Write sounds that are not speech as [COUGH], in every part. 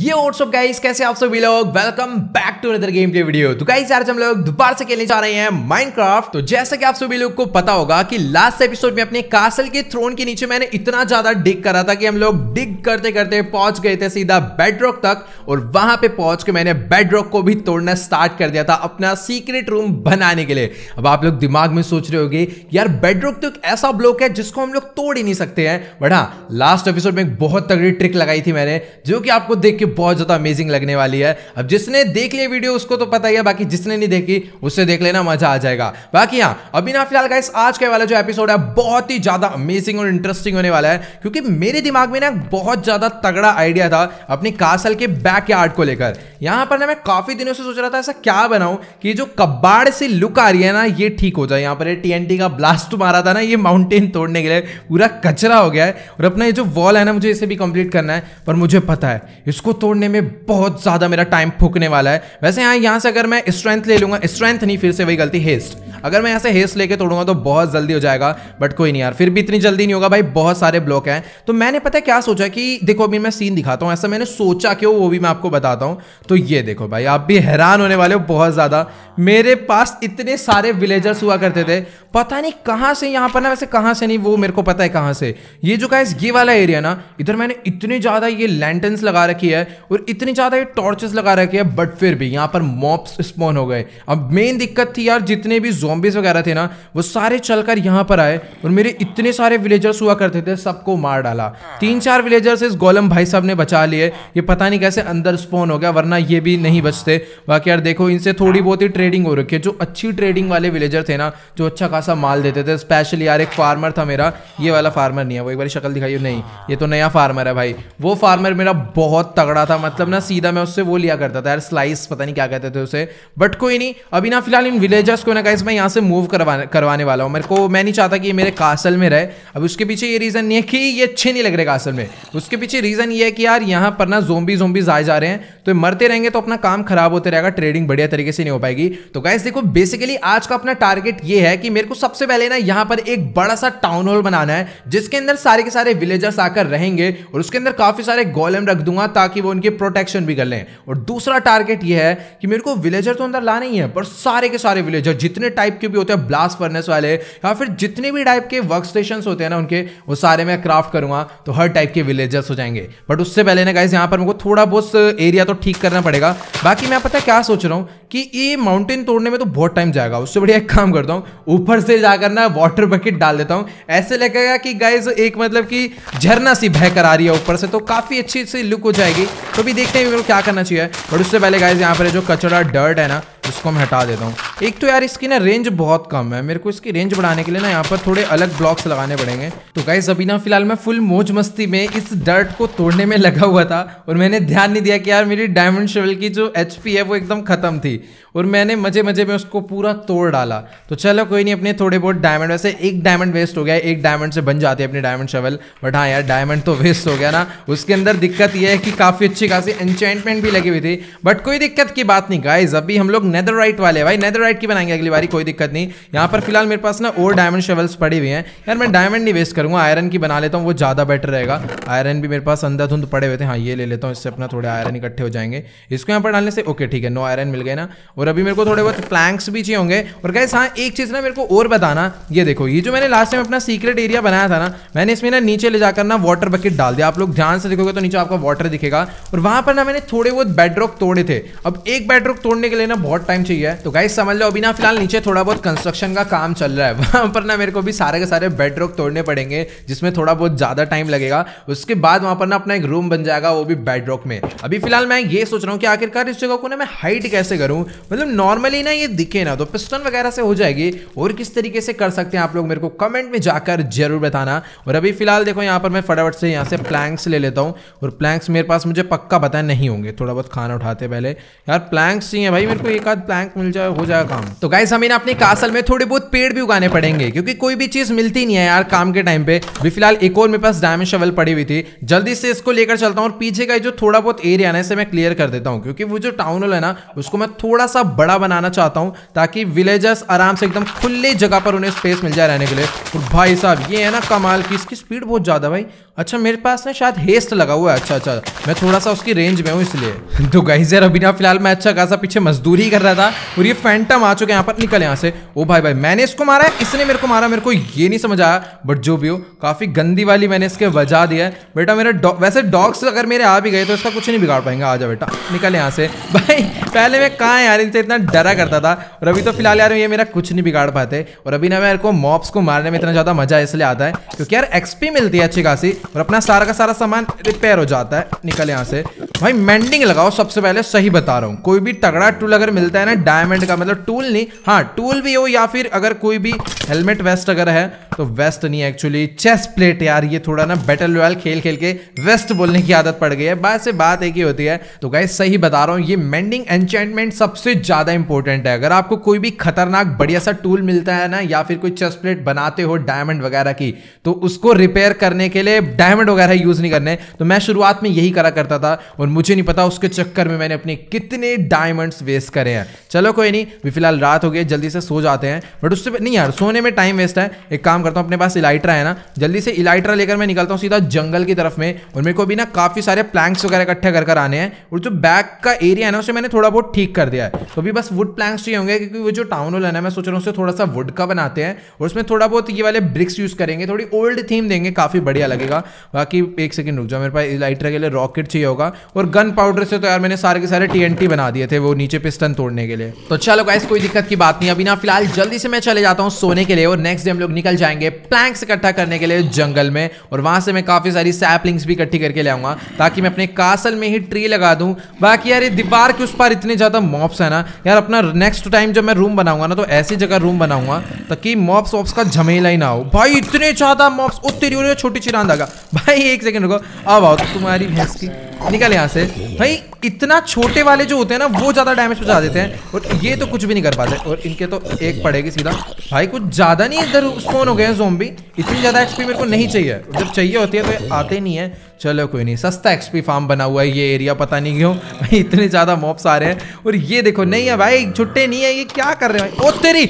ये गाइस कैसे आप सभी लोग welcome back to another game play video तो गाइस आज हम लोग दोबारा से खेलने जा रहे हैं माइनक्राफ्ट तो जैसा कि आप सभी लोग को पता होगा कि लास्ट एपिसोड में अपने कासल के थ्रोन के नीचे मैंने इतना ज्यादा डिग करा था कि हम लोग डिग करते करते पहुंच गए थे सीधा बेडरॉक तक और वहां पे पहुंच के मैंने बेडरॉक को भी तोड़ना स्टार्ट कर दिया था अपना सीक्रेट रूम बनाने के लिए अब आप लोग दिमाग में सोच रहे होगे यार बेडरॉक तो एक ऐसा ब्लॉक है जिसको हम लोग तोड़ ही नहीं सकते हैं बट हाँ लास्ट एपिसोड में एक बहुत तगड़ी ट्रिक लगाई थी मैंने जो कि आपको देख कि बहुत ज़्यादा अमेजिंग लगने वाली है अब जिसने देख लिया वीडियो उसको तो पता ही है बाकी जिसने नहीं देखी उससे देख लेना मजा आ जाएगा बाकी हाँ अभी ना फिलहाल गाइस आज का वाला जो एपिसोड है बहुत ही ज़्यादा अमेजिंग और इंटरेस्टिंग होने वाला है क्योंकि मेरे दिमाग में ना बहुत ज़्यादा तगड़ा आइडिया था अपनी कासल के बैक यार्ड को लेकर यहाँ पर ना मैं काफ़ी दिनों से सोच रहा था ऐसा क्या बनाऊँ कि जो कबाड़ से लुक आ रही है ना ये ठीक हो जाए यहाँ पर टी का ब्लास्ट मारा था ना ये माउंटेन तोड़ने के लिए पूरा कचरा हो गया है और अपना ये जो वॉल है ना मुझे इसे भी कंप्लीट करना है पर मुझे पता है इसको को तोड़ने में बहुत ज़्यादा मेरा टाइम फूकने वाला है वैसे यहाँ यहाँ से अगर मैं स्ट्रेंथ ले लूंगा स्ट्रेंथ नहीं फिर से वही गलती हेस्ट अगर मैं यहाँ से हेस्ट लेके तोड़ूंगा तो बहुत जल्दी हो जाएगा बट कोई नहीं यार फिर भी इतनी जल्दी नहीं होगा भाई बहुत सारे ब्लॉक हैं तो मैंने पता क्या सोचा कि देखो अभी मैं सीन दिखाता हूँ ऐसा मैंने सोचा क्यों वो भी मैं आपको बताता हूँ तो ये देखो भाई आप भी हैरान होने वाले हो बहुत ज़्यादा मेरे पास इतने सारे विलेजर्स हुआ करते थे पता नहीं कहां से यहां पर ना वैसे कहां से नहीं वो मेरे को पता है कहां से ये जो गाइस ये वाला एरिया ना इधर मैंने इतने ज़्यादा ये लैंटन्स लगा रखी है और इतनी ज़्यादा ये टॉर्चेस लगा रखी है बट फिर भी यहां पर मॉप्स स्पॉन हो गए अब मेन दिक्कत थी यार जितने भी जोम्बिस वगैरह थे ना वो सारे चलकर यहां पर आए और मेरे इतने सारे विलेजर्स हुआ करते थे सबको मार डाला तीन चार विलेजर्स इस गोलम भाई साहब ने बचा लिए ये पता नहीं कैसे अंदर स्पॉन हो गया वरना ये भी नहीं बचते बाकी यार देखो इनसे थोड़ी बहुत ही ट्रेडिंग हो रखी है जो अच्छी ट्रेडिंग वाले विलेजर थे ना जो अच्छा सा माल देते थे स्पेशली यार एक फार्मर था मेरा ये वाला फार्मर नहीं है वो एक बार शक्ल दिखाई नहीं ये तो नया फार्मर है भाई वो फार्मर मेरा बहुत तगड़ा था मतलब ना सीधा मैं उससे वो लिया करता था यार स्लाइस पता नहीं क्या कहते थे उसे बट कोई नहीं अभी ना फिलहाल इन विलेजर्स को ना कहा मैं यहाँ से मूव करवाने वाला हूँ मेरे को मैं नहीं चाहता कि ये मेरे कासल में रहे अब उसके पीछे ये रीज़न नहीं है कि ये अच्छे नहीं लग रहे कासल में उसके पीछे रीज़न ये है कि यार यहाँ पर ना जोम्बी जोम्बीज आए जा रहे हैं तो मरते रहेंगे तो अपना काम खराब होते रहेगा ट्रेडिंग बढ़िया तरीके से नहीं हो पाएगी तो गाइस देखो बेसिकली आज का अपना टारगेट ये है कि मेरे को सबसे पहले ना यहाँ पर एक बड़ा सा टाउन हॉल बनाना है जिसके अंदर सारे के सारे विलेजर्स आकर रहेंगे और उसके अंदर काफी सारे गोलम रख दूंगा ताकि वो उनकी प्रोटेक्शन भी कर लें और दूसरा टारगेट ये है कि मेरे को विलेजर तो अंदर लाना ही है पर सारे के सारे विलेजर जितने टाइप के भी होते हैं ब्लास्ट फर्नेस वाले या फिर जितने भी टाइप के वर्क स्टेशन होते हैं ना उनके वो सारे मैं क्राफ्ट करूंगा तो हर टाइप के विलेजर्स हो जाएंगे बट उससे पहले ना गाइज यहाँ पर मेरे थोड़ा बहुत एरिया तो ठीक करना पड़ेगा बाकी मैं पता क्या सोच रहा हूँ कि ये माउंटेन तोड़ने में तो बहुत टाइम जाएगा उससे बढ़िया एक काम करता हूँ ऊपर से जाकर ना वाटर बकेट डाल देता हूँ ऐसे लगेगा कि गाइज एक मतलब कि झरना सी बहकर आ रही है ऊपर से तो काफ़ी अच्छी सी लुक हो जाएगी तो भी देखते हैं क्या करना चाहिए और उससे पहले गाइज यहाँ पर जो कचरा डर्ट है ना उसको मैं हटा देता हूँ एक तो यार इसकी ना रेंज बहुत कम है मेरे को इसकी रेंज बढ़ाने के लिए ना यहाँ पर थोड़े अलग ब्लॉक्स लगाने पड़ेंगे तो गाइज अभी ना फिलहाल मैं फुल मौज मस्ती में इस डर्ट को तोड़ने में लगा हुआ था और मैंने ध्यान नहीं दिया कि यार मेरी डायमंड शेवल की जो एच है वो एकदम ख़त्म थी और मैंने मजे मजे में उसको पूरा तोड़ डाला तो चलो कोई नहीं अपने थोड़े बहुत डायमंड वैसे एक डायमंड वेस्ट हो गया एक डायमंड से बन जाती है अपनी डायमंड शवल बट हाँ यार डायमंड तो वेस्ट हो गया ना उसके अंदर दिक्कत यह है कि काफ़ी अच्छी खासी एंचमेंट भी लगी हुई थी बट कोई दिक्कत की बात नहीं गाइज अभी हम लोग नेदर राइट वाले भाई नेदर राइट की बनाएंगे अगली बारी कोई दिक्कत नहीं यहाँ पर फिलहाल मेरे पास ना और डायमंड शेवल्स पड़ी हुई हैं यार मैं डायमंड नहीं वेस्ट करूँगा आयरन की बना लेता हूँ वो ज़्यादा बेटर रहेगा आयरन भी मेरे पास अंधाधुंध पड़े हुए थे हाँ ये ले लेता हूँ इससे अपना थोड़े आयरन इकट्ठे हो जाएंगे इसको यहाँ पर डालने से ओके ठीक है नो आयरन मिल गए ना और अभी मेरे को थोड़े बहुत प्लैंक्स भी चाहिए होंगे और कैसे हाँ एक चीज़ ना मेरे को और बताना ये देखो ये जो मैंने लास्ट टाइम अपना सीक्रेट एरिया बनाया था ना मैंने इसमें ना नीचे ले जाकर ना वाटर बकेट डाल दिया आप लोग ध्यान से देखोगे तो नीचे आपका वाटर दिखेगा और वहाँ पर ना मैंने थोड़े बहुत बेडरॉक तोड़े थे अब एक बेडरॉक तोड़ने के लिए ना बहुत बहुत टाइम चाहिए तो गाइस समझ लो अभी ना फिलहाल नीचे थोड़ा बहुत कंस्ट्रक्शन का काम चल रहा है [LAUGHS] वहां पर ना मेरे को भी सारे के सारे बेड रॉक तोड़ने पड़ेंगे जिसमें थोड़ा बहुत ज़्यादा टाइम लगेगा उसके बाद वहां पर ना अपना एक रूम बन जाएगा वो भी बेड रॉक में अभी फिलहाल मैं ये सोच रहा हूँ कि आखिरकार इस जगह को ना मैं हाइट कैसे करूँ मतलब नॉर्मली ना ये दिखे ना तो पिस्टन वगैरह से हो जाएगी और किस तरीके से कर सकते हैं आप लोग मेरे को कमेंट में जाकर जरूर बताना और अभी फिलहाल देखो यहाँ पर मैं फटाफट से यहाँ से प्लैंक्स ले लेता हूँ और प्लैंक्स मेरे पास मुझे पक्का पता नहीं होंगे थोड़ा बहुत खाना उठाते पहले यार प्लैंक्स ही है भाई मेरे को एक आध प्लैंक मिल जाए हो जाएगा काम तो गाइस हमें अपने कासल में थोड़े बहुत पेड़ भी उगाने पड़ेंगे क्योंकि कोई भी चीज मिलती नहीं है यार काम के टाइम पे अभी फिलहाल एक और मेरे पास डायमंड शवल पड़ी हुई थी जल्दी से इसको लेकर चलता हूँ और पीछे का जो थोड़ा बहुत एरिया ना इसे मैं क्लियर कर देता हूँ क्योंकि वो जो टाउन है ना उसको मैं थोड़ा सा बड़ा बनाना चाहता हूँ ताकि विलेजर्स आराम से एकदम खुले जगह पर उन्हें स्पेस मिल जाए रहने के लिए और भाई साहब ये है ना कमाल की इसकी स्पीड बहुत ज़्यादा भाई अच्छा मेरे पास ना शायद हेस्ट लगा हुआ है अच्छा अच्छा मैं थोड़ा सा उसकी रेंज में हूँ इसलिए [LAUGHS] तो गाइजर अभी ना फिलहाल मैं अच्छा खासा पीछे मजदूरी कर रहा था और ये फैंटम आ चुके हैं यहाँ पर निकल यहाँ से ओ भाई भाई मैंने इसको मारा है इसने मेरे को मारा मेरे को ये नहीं समझ आया बट जो भी हो काफ़ी गंदी वाली मैंने इसके वजह दिया है बेटा मेरे वैसे डॉग्स अगर मेरे आ भी गए तो इसका कुछ नहीं बिगाड़ पाएंगे आ बेटा निकल यहाँ से [LAUGHS] भाई पहले मैं कहाँ यार इनसे इतना डरा करता था और अभी तो फिलहाल यार ये मेरा कुछ नहीं बिगाड़ पाते और अभी ना मेरे को मॉप्स को मारने में इतना ज़्यादा मज़ा इसलिए आता है क्योंकि यार एक्सपी मिलती है अच्छी खासी और अपना सारा का सारा सामान रिपेयर हो जाता है निकल यहाँ से भाई मेंडिंग लगाओ सबसे पहले सही बता रहा हूँ कोई भी तगड़ा टूल अगर मिलता मिलता है ना डायमंड का मतलब टूल नहीं हाँ टूल भी हो या फिर अगर कोई भी हेलमेट वेस्ट अगर है तो वेस्ट नहीं एक्चुअली चेस प्लेट यार ये थोड़ा ना बैटल रॉयल खेल खेल के वेस्ट बोलने की आदत पड़ गई है बात से बात एक ही होती है तो गाय सही बता रहा हूँ ये मेंडिंग एंचेंटमेंट सबसे ज्यादा इंपॉर्टेंट है अगर आपको कोई भी खतरनाक बढ़िया सा टूल मिलता है ना या फिर कोई चेस प्लेट बनाते हो डायमंड वगैरह की तो उसको रिपेयर करने के लिए डायमंड वगैरह यूज नहीं करने तो मैं शुरुआत में यही करा करता था और मुझे नहीं पता उसके चक्कर में मैंने अपने कितने डायमंड्स वेस्ट करे हैं चलो कोई नहीं अभी फिलहाल रात हो गई जल्दी से सो जाते हैं बट उससे नहीं यार सोने में टाइम वेस्ट है एक काम करता हूँ अपने पास इलाइट्रा है ना जल्दी से इलाइट्रा लेकर मैं निकलता हूँ सीधा जंगल की तरफ में और मेरे को भी ना काफ़ी सारे प्लैंक्स वगैरह इकट्ठे कर कर आने हैं और जो बैक का एरिया है ना उसे मैंने थोड़ा बहुत ठीक कर दिया है तो अभी बस वुड प्लैंक्स ही होंगे क्योंकि वो जो टाउन वाला है मैं सोच रहा हूँ उससे थोड़ा सा वुड का बनाते हैं और उसमें थोड़ा बहुत ये वाले ब्रिक्स यूज़ करेंगे थोड़ी ओल्ड थीम देंगे काफ़ी बढ़िया लगेगा बाकी एक सेकेंड रुक जाओ मेरे पास इलाइट्रा के लिए रॉकेट चाहिए होगा और गन पाउडर से तो यार मैंने सारे के सारे टी बना दिए थे वो नीचे पिस्टन तोड़ छोड़ने के लिए तो चलो अच्छा गाइस कोई दिक्कत की बात नहीं अभी ना फिलहाल जल्दी से मैं चले जाता हूँ सोने के लिए और नेक्स्ट डे हम लोग निकल जाएंगे प्लैंक्स इकट्ठा करने के लिए जंगल में और वहां से मैं काफी सारी सैपलिंग्स भी इकट्ठी करके लाऊंगा ताकि मैं अपने कासल में ही ट्री लगा दूं बाकी यार ये दीवार के उस पर इतने ज्यादा मॉप्स है ना यार अपना नेक्स्ट टाइम जब मैं रूम बनाऊंगा ना तो ऐसी जगह रूम बनाऊंगा ताकि मॉप्स वॉप्स का झमेला ही ना हो भाई इतने ज्यादा मॉप्स उतरी हो छोटी चिरा लगा भाई एक सेकंड रुको अब आओ तो तुम्हारी भैंस की निकल यहाँ से भाई इतना छोटे वाले जो होते हैं ना वो ज्यादा डैमेज पहुंचा देते हैं हैं और ये तो कुछ भी नहीं कर पाते और इनके तो एक पड़ेगी सीधा भाई कुछ ज़्यादा नहीं इधर स्पोन हो गए हैं जोम्बी इतनी ज़्यादा एक्सपी मेरे को नहीं चाहिए जब चाहिए होती है तो आते नहीं है चलो कोई नहीं सस्ता एक्सपी फार्म बना हुआ है ये एरिया पता नहीं क्यों भाई [LAUGHS] इतने ज़्यादा मॉप्स आ रहे हैं और ये देखो नहीं है भाई छुट्टे नहीं है ये क्या कर रहे हैं ओ तेरी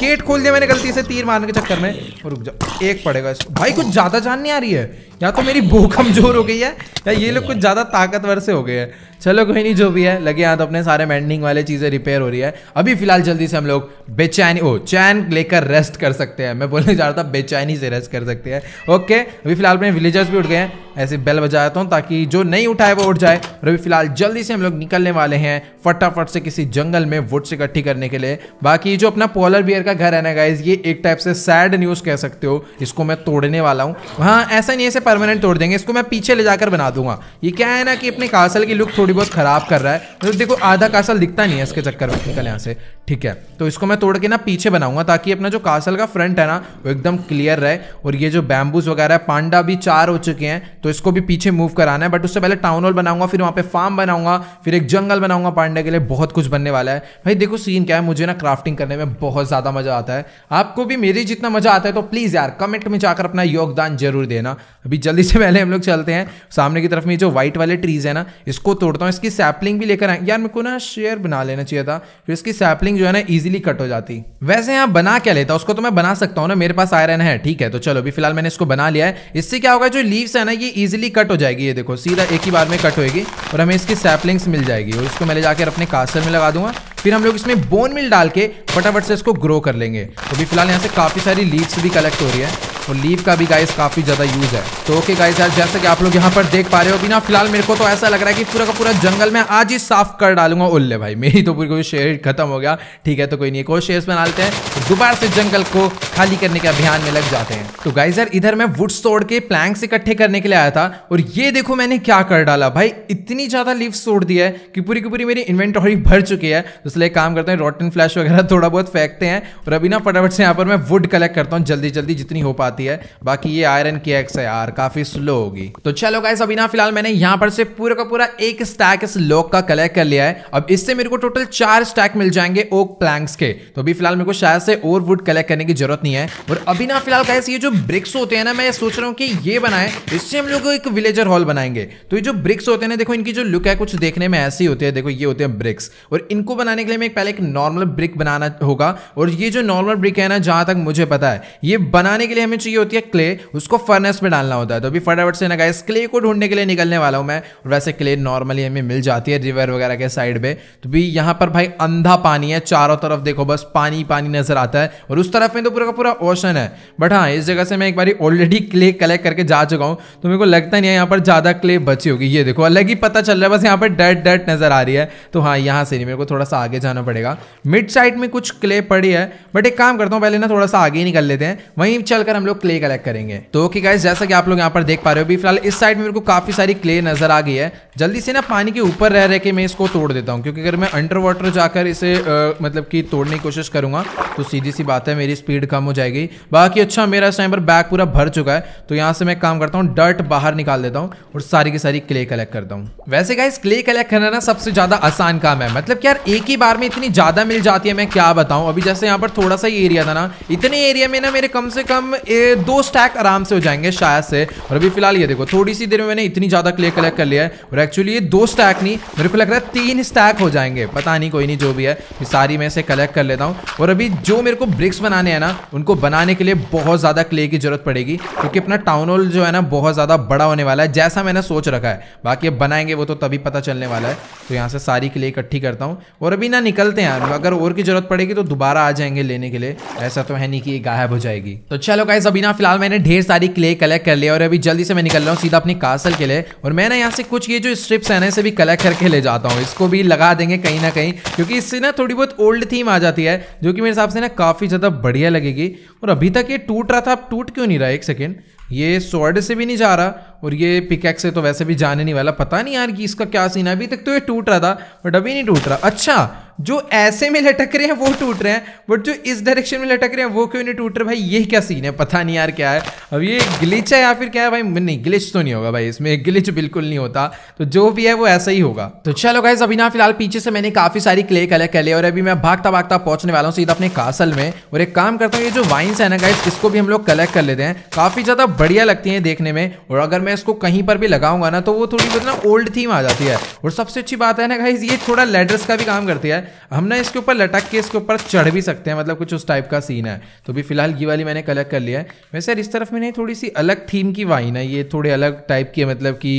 गेट खोल दिया मैंने गलती से तीर मारने के चक्कर में और रुक जाओ एक पड़ेगा इसको भाई कुछ ज़्यादा जान नहीं आ रही है या तो मेरी भूख कमज़ोर हो गई है या ये लोग कुछ ज़्यादा ताकतवर से हो गए हैं चलो कोई नहीं जो भी है लगे यहाँ तो अपने सारे मेंडिंग वाले चीज़ें रिपेयर हो रही है अभी फिलहाल जल्दी से हम लोग बेचैनी ओ चैन लेकर रेस्ट कर सकते हैं मैं बोलने जा रहा था बेचैनी से रेस्ट कर सकते हैं ओके अभी फिलहाल अपने विलेजर्स भी उठ गए हैं ऐसे बेल बजा देता हूँ ताकि जो नहीं उठाए वो उठ जाए और अभी फिलहाल जल्दी से हम लोग निकलने वाले हैं फटाफट से किसी जंगल में वुड्स इकट्ठी करने के लिए बाकी जो अपना पोलर बियर का घर है ना गाइज ये एक टाइप से सैड न्यूज़ कह सकते हो इसको मैं तोड़ने वाला हूँ हाँ ऐसा नहीं ऐसे परमानेंट तोड़ देंगे इसको मैं पीछे ले जाकर बना दूंगा ये क्या है ना कि अपने कासल की लुक थोड़ी बहुत खराब कर रहा है तो देखो आधा कासल दिखता नहीं है इसके चक्कर में निकल यहाँ से ठीक है तो इसको मैं तोड़ के ना पीछे बनाऊंगा ताकि अपना जो कासल का फ्रंट है ना वो एकदम क्लियर रहे और ये जो बैम्बूज वगैरह है पांडा भी चार हो चुके हैं तो इसको भी पीछे मूव कराना है बट उससे पहले टाउन हॉल बनाऊंगा फिर वहाँ पे फार्म बनाऊंगा फिर एक जंगल बनाऊंगा पांडे के लिए बहुत कुछ बनने वाला है भाई देखो सीन क्या है मुझे ना क्राफ्टिंग करने में बहुत ज़्यादा मजा आता है आपको भी मेरी जितना मजा आता है तो प्लीज़ यार कमेंट में जाकर अपना योगदान जरूर देना अभी जल्दी से [LAUGHS] पहले हम लोग चलते हैं सामने की तरफ में जो व्हाइट वाले ट्रीज है ना इसको तोड़ता हूँ इसकी सैपलिंग भी लेकर आए यार मेरे को ना शेयर बना लेना चाहिए था फिर इसकी सैपलिंग जो है ना इजिली कट हो जाती वैसे यहाँ बना क्या लेता उसको तो मैं बना सकता हूँ ना मेरे पास आयरन है ठीक है तो चलो अभी फिलहाल मैंने इसको बना लिया है इससे क्या होगा जो लीव्स है ना ये इजिली कट हो जाएगी ये देखो सीधा एक ही बार में कट होगी और हमें इसकी सैपलिंग्स मिल जाएगी और इसको मैंने जाकर अपने कास्टर में लगा दूंगा फिर हम लोग इसमें बोन मिल डाल के फटाफट से इसको ग्रो कर लेंगे तो अभी फिलहाल यहाँ से काफ़ी सारी लीव्स भी कलेक्ट हो रही है और लीव का भी गाइस काफ़ी ज़्यादा यूज़ है तो ओके गाइस यार जैसे कि आप लोग यहाँ पर देख पा रहे हो अभी ना फिलहाल मेरे को तो ऐसा लग रहा है कि पूरा का पूरा जंगल मैं आज ही साफ कर डालूंगा उल्ले भाई मेरी तो पूरी कोई शेर खत्म हो गया ठीक है तो कोई नहीं एक और शेयर्स बना लेते हैं तो दोबारा से जंगल को खाली करने के अभियान में लग जाते हैं तो गाइजर इधर मैं वुड्स तोड़ के प्लैंक्स इकट्ठे करने के लिए आया था और ये देखो मैंने क्या कर डाला भाई इतनी ज्यादा लिव तोड़ दिया है कि पूरी की पूरी मेरी इन्वेंटरी भर चुकी है तो इसलिए काम करते हैं रॉटन फ्लैश वगैरह थोड़ा बहुत फेंकते हैं और अभी ना फटाफट से यहाँ पर मैं वुड कलेक्ट करता हूँ जल्दी जल्दी जितनी हो पाती है बाकी ये आयरन की एक्स है यार काफी स्लो होगी तो चलो गाइस अभी ना फिलहाल मैंने यहाँ पर से पूरा का पूरा एक स्टैक इस लॉक का कलेक्ट कर लिया है अब इससे मेरे को टोटल चार स्टैक मिल जाएंगे ओक प्लैंक्स के तो अभी फिलहाल मेरे को शायद से और वुड कलेक्ट करने की जरूरत नहीं है और अभी ना फिलहाल कैसे ये जो ब्रिक्स होते हैं ना मैं सोच रहा हूँ कि ये बनाए इससे हम लोग एक विलेजर हॉल बनाएंगे तो ये जो ब्रिक्स होते हैं ना देखो इनकी जो लुक है कुछ देखने में ऐसी होते हैं देखो ये होते हैं ब्रिक्स और इनको बनाने के लिए मैं पहले एक नॉर्मल ब्रिक बनाना होगा और ये जो नॉर्मल ब्रिक है ना जहाँ तक मुझे पता है ये बनाने के लिए हमें चाहिए होती है क्ले उसको फर्नेस में डालना होता है तो अभी फटाफट से ना इस क्ले को ढूंढने के लिए निकलने वाला हूँ मैं और वैसे क्ले नॉर्मली हमें मिल जाती है रिवर वगैरह के साइड पे तो भी यहाँ पर भाई अंधा पानी है है चारों तरफ देखो बस पानी पानी नजर आता है और उस तरफ में तो पूरा का पूरा ओशन है बट हाँ इस जगह से मैं एक बार ऑलरेडी क्ले कलेक्ट करके जा चुका हूँ तो मेरे को लगता नहीं है यहाँ पर ज़्यादा क्ले बची होगी ये देखो अलग ही पता चल रहा है बस यहाँ पर डट डट नजर आ रही है तो हाँ यहाँ से नहीं मेरे को थोड़ा सा आगे जाना पड़ेगा मिड साइड में कुछ क्ले पड़ी है बट एक काम करता हूँ पहले ना थोड़ा सा आगे निकल लेते हैं वहीं चलकर हम लोग क्ले कलेक्ट करेंगे तो ओके गाइस जैसा कि आप लोग यहाँ पर देख पा रहे हो अभी फिलहाल इस साइड में मेरे को काफ़ी सारी क्ले नजर आ गई है जल्दी से ना पानी के ऊपर रह रहे के मैं इसको तोड़ देता हूँ क्योंकि अगर मैं अंडर वाटर जाकर इसे मतलब कि तोड़ने की कोशिश करूँगा तो सीधी सी बात है मेरी स्पीड कम हो जाएगी बाकी अच्छा मेरा इस टाइम पर बैग पूरा भर चुका है तो यहाँ से मैं काम करता हूँ डर्ट बाहर निकाल देता हूँ और सारी की सारी क्ले कलेक्ट करता हूँ वैसे क्या क्ले कलेक्ट करना ना सबसे ज़्यादा आसान काम है मतलब कि यार एक ही बार में इतनी ज़्यादा मिल जाती है मैं क्या बताऊँ अभी जैसे यहाँ पर थोड़ा सा एरिया था ना इतने एरिया में ना मेरे कम से कम दो स्टैक आराम से हो जाएंगे शायद से और अभी फिलहाल ये देखो थोड़ी सी देर में मैंने इतनी ज़्यादा क्ले कलेक्ट कर लिया है और एक्चुअली ये दो स्टैक नहीं मेरे को लग रहा है तीन स्टैक हो जाएंगे पता नहीं कोई नहीं जो भी है सारी मैं इसे कलेक्ट कर लेता हूँ और अभी जो मेरे को ब्रिक्स बनाने हैं ना उनको बनाने के लिए बहुत ज़्यादा क्ले की ज़रूरत पड़ेगी क्योंकि अपना टाउन हॉल जो है ना बहुत ज़्यादा बड़ा होने वाला है जैसा मैंने सोच रखा है बाकी अब बनाएंगे वो तो तभी पता चलने वाला है तो यहाँ से सारी क्ले इकट्ठी करता हूँ और अभी ना निकलते हैं अगर और की ज़रूरत पड़ेगी तो दोबारा आ जाएंगे लेने के लिए ऐसा तो है नहीं कि गायब हो जाएगी तो चलो गाइज अभी ना फिलहाल मैंने ढेर सारी क्ले कलेक्ट कर लिया और अभी जल्दी से मैं निकल रहा हूँ सीधा अपनी कासल के लिए और मैं ना यहाँ से कुछ ये जो स्ट्रिप्स है ना इसे भी कलेक्ट करके ले जाता हूँ इसको भी लगा देंगे कहीं ना कहीं क्योंकि इससे ना थोड़ी बहुत बाद ओल्ड थीम आ जाती है जो कि मेरे हिसाब से ना काफ़ी ज़्यादा बढ़िया लगेगी और अभी तक ये टूट रहा था अब टूट क्यों नहीं रहा एक सेकेंड ये स्वर्ड से भी नहीं जा रहा और ये पिकैक से तो वैसे भी जाने नहीं वाला पता नहीं यार कि इसका क्या सीन है अभी तक तो ये टूट रहा था बट अभी नहीं टूट रहा अच्छा जो ऐसे में लटक रहे हैं वो टूट रहे हैं बट जो इस डायरेक्शन में लटक रहे हैं वो क्यों नहीं टूट रहे भाई ये क्या सीन है पता नहीं यार क्या है अब ये ग्लिच है या फिर क्या है भाई नहीं ग्लिच तो नहीं होगा भाई इसमें ग्लिच बिल्कुल नहीं होता तो जो भी है वो ऐसा ही होगा तो चलो गाइज अभी ना फिलहाल पीछे से मैंने काफी सारी क्ले कलेक्ट कर लिया और अभी मैं भागता भागता पहुंचने वाला हूँ सीधा अपने कासल में और एक काम करता हूँ ये जो वाइन्स है ना गाइज इसको भी हम लोग कलेक्ट कर लेते हैं काफी ज्यादा बढ़िया लगती है देखने में और अगर मैं मैं इसको कहीं पर भी लगाऊंगा ना तो वो थोड़ी बहुत ना ओल्ड थीम आ जाती है और सबसे अच्छी बात है ना गाइज ये थोड़ा लेडर्स का भी काम करती है हम ना इसके ऊपर लटक के इसके ऊपर चढ़ भी सकते हैं मतलब कुछ उस टाइप का सीन है तो भी फिलहाल ये वाली मैंने कलेक्ट कर लिया है वैसे इस तरफ में नहीं थोड़ी सी अलग थीम की वाइन है ये थोड़ी अलग टाइप की है मतलब कि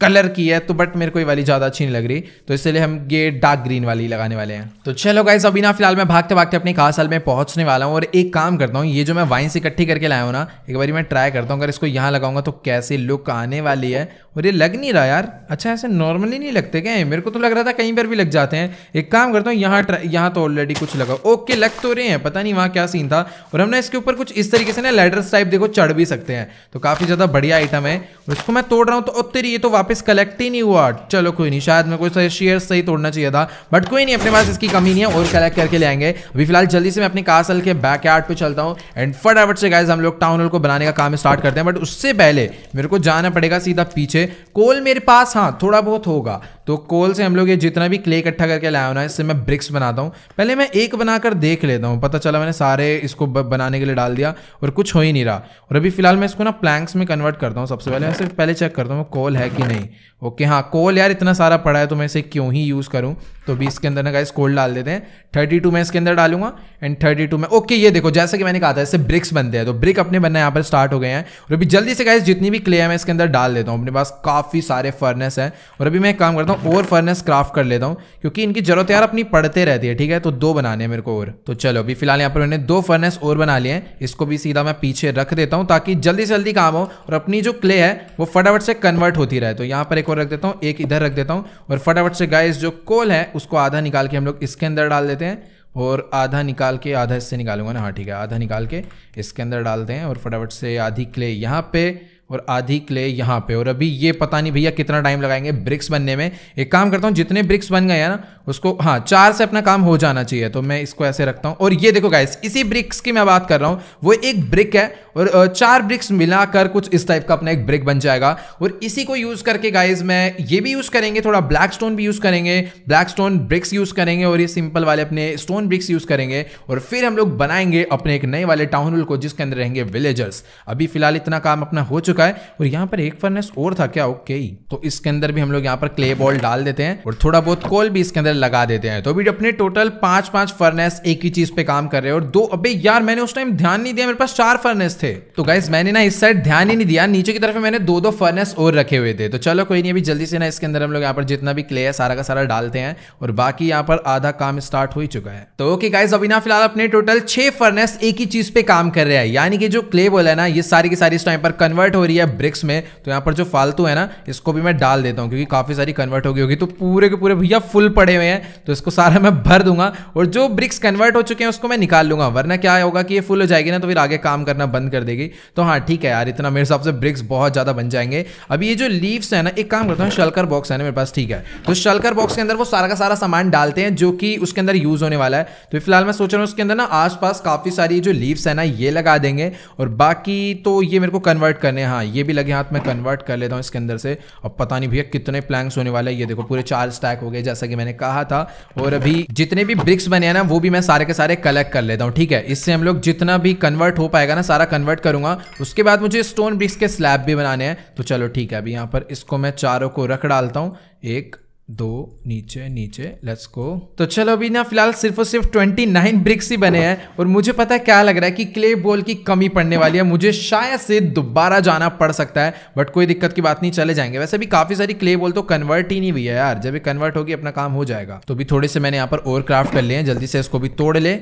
कलर की है तो बट मेरे को ये वाली ज़्यादा अच्छी नहीं लग रही तो इसलिए हम ये डार्क ग्रीन वाली लगाने वाले हैं तो चलो गाइस अभी ना फिलहाल मैं भागते भागते अपने खास साल में पहुंचने वाला हूँ और एक काम करता हूँ ये जो मैं वाइन से इकट्ठी करके लाया हूँ ना एक बार मैं ट्राई करता हूँ अगर इसको यहाँ लगाऊंगा तो कैसे लुक आने वाली है और ये लग नहीं रहा यार अच्छा ऐसे नॉर्मली नहीं लगते क्या मेरे को तो लग रहा था कहीं पर भी लग जाते हैं एक काम करता हूँ यहाँ यहाँ तो ऑलरेडी कुछ लगा ओके लग तो रहे हैं पता नहीं वहाँ क्या सीन था और हमने इसके ऊपर कुछ इस तरीके से ना लेडर्स टाइप देखो चढ़ भी सकते हैं तो काफ़ी ज़्यादा बढ़िया आइटम है उसको मैं तोड़ रहा हूँ तो तेरी ये तो वापस कलेक्ट ही नहीं हुआ चलो कोई नहीं शायद मैं कोई शेयर सही तोड़ना चाहिए था बट कोई नहीं अपने पास इसकी कमी नहीं है और कलेक्ट करके ले आएंगे अभी फिलहाल जल्दी से मैं अपने कासल के बैक यार्ड पर चलता हूँ एंड फटाफट से गाइज हम लोग टाउन हॉल को बनाने का काम स्टार्ट करते हैं बट उससे पहले मेरे को जाना पड़ेगा सीधा पीछे कोल मेरे पास हाँ थोड़ा बहुत होगा तो कोल से हम लोग ये जितना भी क्ले इकट्ठा करके लाया होना है इससे मैं ब्रिक्स बनाता हूँ पहले मैं एक बनाकर देख लेता हूँ पता चला मैंने सारे इसको बनाने के लिए डाल दिया और कुछ हो ही नहीं रहा और अभी फिलहाल मैं इसको ना प्लैंक्स में कन्वर्ट करता हूँ सबसे पहले मैं सिर्फ पहले चेक करता हूँ कोल है कि नहीं नहीं ओके हाँ कोल यार इतना सारा पड़ा है तो मैं इसे क्यों ही यूज़ करूँ तो भी इसके अंदर ना गाइस कोल डाल देते हैं थर्टी टू मैं इसके अंदर डालूंगा एंड थर्टी टू में ओके ये देखो जैसा कि मैंने कहा था इससे ब्रिक्स बनते हैं तो ब्रिक अपने बनना यहाँ पर स्टार्ट हो गए हैं और अभी जल्दी से गाइस जितनी भी क्ले है मैं इसके अंदर डाल देता हूँ अपने पास काफ़ी सारे फर्नेस हैं और अभी मैं काम करता हूँ और फर्नेस क्राफ्ट कर लेता हूँ क्योंकि इनकी ज़रूरत यार अपनी पड़ते रहती है ठीक है तो दो बनाने हैं मेरे को और तो चलो अभी फिलहाल यहाँ पर मैंने दो फर्नेस और बना लिए हैं इसको भी सीधा मैं पीछे रख देता हूँ ताकि जल्दी से जल्दी काम हो और अपनी जो क्ले है वो फटाफट से कन्वर्ट होती रहे तो तो यहाँ पर एक और रख देता हूँ एक इधर रख देता हूँ और फटाफट से गाइस जो कोल है उसको आधा निकाल के हम लोग इसके अंदर डाल देते हैं और आधा निकाल के आधा इससे निकालूंगा ना हाँ ठीक है आधा निकाल के इसके अंदर डालते हैं और फटाफट से आधी क्ले यहाँ पे और आधी क्ले यहाँ पे और अभी ये पता नहीं भैया कितना टाइम लगाएंगे ब्रिक्स बनने में एक काम करता हूँ जितने ब्रिक्स बन गए हैं ना उसको हाँ चार से अपना काम हो जाना चाहिए तो मैं इसको ऐसे रखता हूँ और ये देखो गाइस इसी ब्रिक्स की मैं बात कर रहा हूँ वो एक ब्रिक है और चार ब्रिक्स मिलाकर कुछ इस टाइप का अपना एक ब्रिक बन जाएगा और इसी को यूज़ करके गाइज मैं ये भी यूज़ करेंगे थोड़ा ब्लैक स्टोन भी यूज़ करेंगे ब्लैक स्टोन ब्रिक्स यूज़ करेंगे और ये सिंपल वाले अपने स्टोन ब्रिक्स यूज़ करेंगे और फिर हम लोग बनाएंगे अपने एक नए वाले टाउन हॉल को जिसके अंदर रहेंगे विलेजर्स अभी फिलहाल इतना काम अपना हो चुका चुका है और यहाँ पर एक फर्नेस और था क्या ओके तो इसके अंदर भी हम लोग यहाँ पर क्ले बॉल डाल देते हैं और थोड़ा बहुत कोल भी इसके अंदर लगा देते हैं तो अभी अपने टोटल पांच पांच फर्नेस एक ही चीज पे काम कर रहे हैं और दो अबे यार मैंने उस टाइम ध्यान नहीं दिया मेरे पास चार फर्नेस थे तो गाइज मैंने ना इस साइड ध्यान ही नहीं दिया नीचे की तरफ मैंने दो दो फर्नेस और रखे हुए थे तो चलो कोई नहीं अभी जल्दी से ना इसके अंदर हम लोग यहाँ पर जितना भी क्ले है सारा का सारा डालते हैं और बाकी यहाँ पर आधा काम स्टार्ट हो ही चुका है तो ओके गाइज अभी ना फिलहाल अपने टोटल छह फर्नेस एक ही चीज पे काम कर रहे हैं यानी कि जो क्ले बोला है ना ये सारी की सारी इस टाइम पर कन्वर्ट हो हो रही है ब्रिक्स में तो यहाँ पर जो फालतू है ना इसको भी मैं डाल देता हूँ क्योंकि काफ़ी सारी कन्वर्ट होगी होगी तो पूरे के पूरे भैया फुल पड़े हुए हैं तो इसको सारा मैं भर दूंगा और जो ब्रिक्स कन्वर्ट हो चुके हैं उसको मैं निकाल लूँगा वरना क्या होगा कि ये फुल हो जाएगी ना तो फिर आगे काम करना बंद कर देगी तो हाँ ठीक है यार इतना मेरे हिसाब से ब्रिक्स बहुत ज़्यादा बन जाएंगे अभी ये जो लीव्स है ना एक काम करता हूँ शलकर बॉक्स है ना मेरे पास ठीक है तो शलकर बॉक्स के अंदर वो सारा का सारा सामान डालते हैं जो कि उसके अंदर यूज़ होने वाला है तो फिलहाल मैं सोच रहा हूँ उसके अंदर ना आसपास काफ़ी सारी जो लीव्स है ना ये लगा देंगे और बाकी तो ये मेरे को कन्वर्ट करने हैं हाँ ये भी लगे हाथ में कन्वर्ट कर लेता हूँ इसके अंदर से और पता नहीं भैया कितने प्लैंक्स होने वाले हैं ये देखो पूरे चार स्टैक हो गए जैसा कि मैंने कहा था और अभी जितने भी ब्रिक्स बने हैं ना वो भी मैं सारे के सारे कलेक्ट कर लेता हूँ ठीक है इससे हम लोग जितना भी कन्वर्ट हो पाएगा ना सारा कन्वर्ट करूंगा उसके बाद मुझे स्टोन ब्रिक्स के स्लैब भी बनाने हैं तो चलो ठीक है अभी यहाँ पर इसको मैं चारों को रख डालता हूँ एक दो नीचे नीचे लेट्स गो तो चलो अभी ना फिलहाल सिर्फ और सिर्फ 29 ब्रिक्स ही बने हैं और मुझे पता है क्या लग रहा है कि क्ले बॉल की कमी पड़ने वाली है मुझे शायद से दोबारा जाना पड़ सकता है बट कोई दिक्कत की बात नहीं चले जाएंगे वैसे भी काफी सारी क्ले बॉल तो कन्वर्ट ही नहीं हुई है यार जब ये कन्वर्ट होगी अपना काम हो जाएगा तो भी थोड़े से मैंने यहाँ पर और क्राफ्ट कर लिए हैं जल्दी से इसको भी तोड़ ले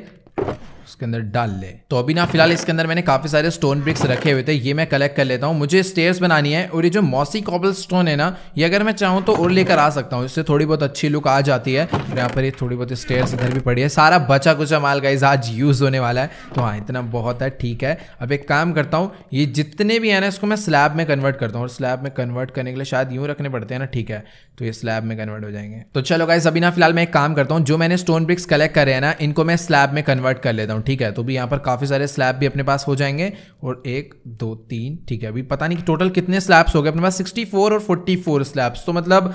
उसके अंदर डाल ले तो अभी ना फिलहाल इसके अंदर मैंने काफी सारे स्टोन ब्रिक्स रखे हुए थे ये मैं कलेक्ट कर लेता हूँ मुझे स्टेयर्स बनानी है और ये जो मौसी कॉबल स्टोन है ना ये अगर मैं चाहूँ तो और लेकर आ सकता हूँ इससे थोड़ी बहुत अच्छी लुक आ जाती है यहाँ पर ये थोड़ी बहुत स्टेयर इधर भी पड़ी है सारा बचा कुचा माल गाइज आज यूज होने वाला है तो हाँ इतना बहुत है ठीक है अब एक काम करता हूँ ये जितने भी है ना इसको मैं स्लैब में कन्वर्ट करता हूँ और स्लैब में कन्वर्ट करने के लिए शायद यूँ रखने पड़ते हैं ना ठीक है तो ये स्लैब में कन्वर्ट हो जाएंगे तो चलो गाइज अभी ना फिलहाल मैं एक काम करता हूँ जो मैंने स्टोन ब्रिक्स कलेक्ट करे हैं ना इनको मैं स्लैब में कन्वर्ट कर लेता हूँ हूँ ठीक है तो भी यहाँ पर काफ़ी सारे स्लैब भी अपने पास हो जाएंगे और एक दो तीन ठीक है अभी पता नहीं कि टोटल कितने स्लैब्स हो गए अपने पास 64 और 44 स्लैब्स तो मतलब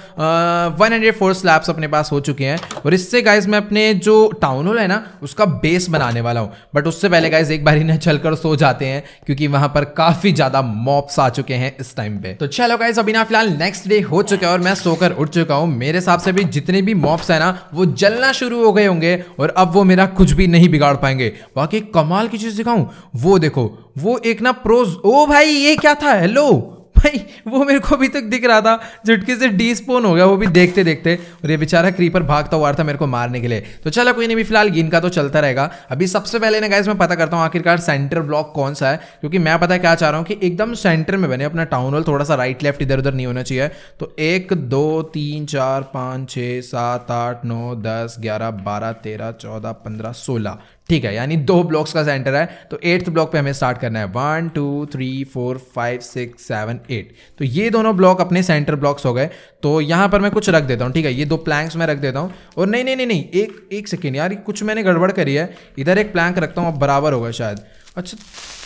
वन हंड्रेड फोर स्लैब्स अपने पास हो चुके हैं और इससे गाइज मैं अपने जो टाउन हॉल है ना उसका बेस बनाने वाला हूँ बट उससे पहले गाइज एक बार इन्हें चलकर सो जाते हैं क्योंकि वहाँ पर काफ़ी ज़्यादा मॉप्स आ चुके हैं इस टाइम पे तो चलो गाइज अभी ना फिलहाल नेक्स्ट डे हो चुका है और मैं सोकर उठ चुका हूँ मेरे हिसाब से भी जितने भी मॉप्स है ना वो जलना शुरू हो गए होंगे और अब वो मेरा कुछ भी नहीं बिगाड़ पाएंगे बाकी कमाल की चीज़ दिखाऊं वो देखो वो एक ना प्रोज ओ भाई ये क्या था हेलो भाई वो मेरे को अभी तक दिख रहा था झटके से डी स्पोन हो गया वो भी देखते देखते और ये बेचारा क्रीपर भागता हुआ था मेरे को मारने के लिए तो चलो कोई नहीं फिलहाल गिन का तो चलता रहेगा अभी सबसे पहले ना गाइस मैं पता करता हूँ आखिरकार सेंटर ब्लॉक कौन सा है क्योंकि मैं पता क्या चाह रहा हूँ कि एकदम सेंटर में बने अपना टाउन हॉल थोड़ा सा राइट लेफ्ट इधर उधर नहीं होना चाहिए तो एक दो तीन चार पाँच छः सात आठ नौ दस ग्यारह बारह तेरह चौदह पंद्रह सोलह ठीक है यानी दो ब्लॉक्स का सेंटर है तो एट्थ ब्लॉक पे हमें स्टार्ट करना है one two three four five six seven eight तो ये दोनों ब्लॉक अपने सेंटर ब्लॉक्स हो गए तो यहाँ पर मैं कुछ रख देता हूँ ठीक है ये दो प्लैंक्स मैं रख देता हूँ और नहीं नहीं नहीं नहीं एक एक सेकेंड यार कुछ मैंने गड़बड़ करी है इधर एक प्लैंक रखता हूँ अब बराबर होगा शायद अच्छा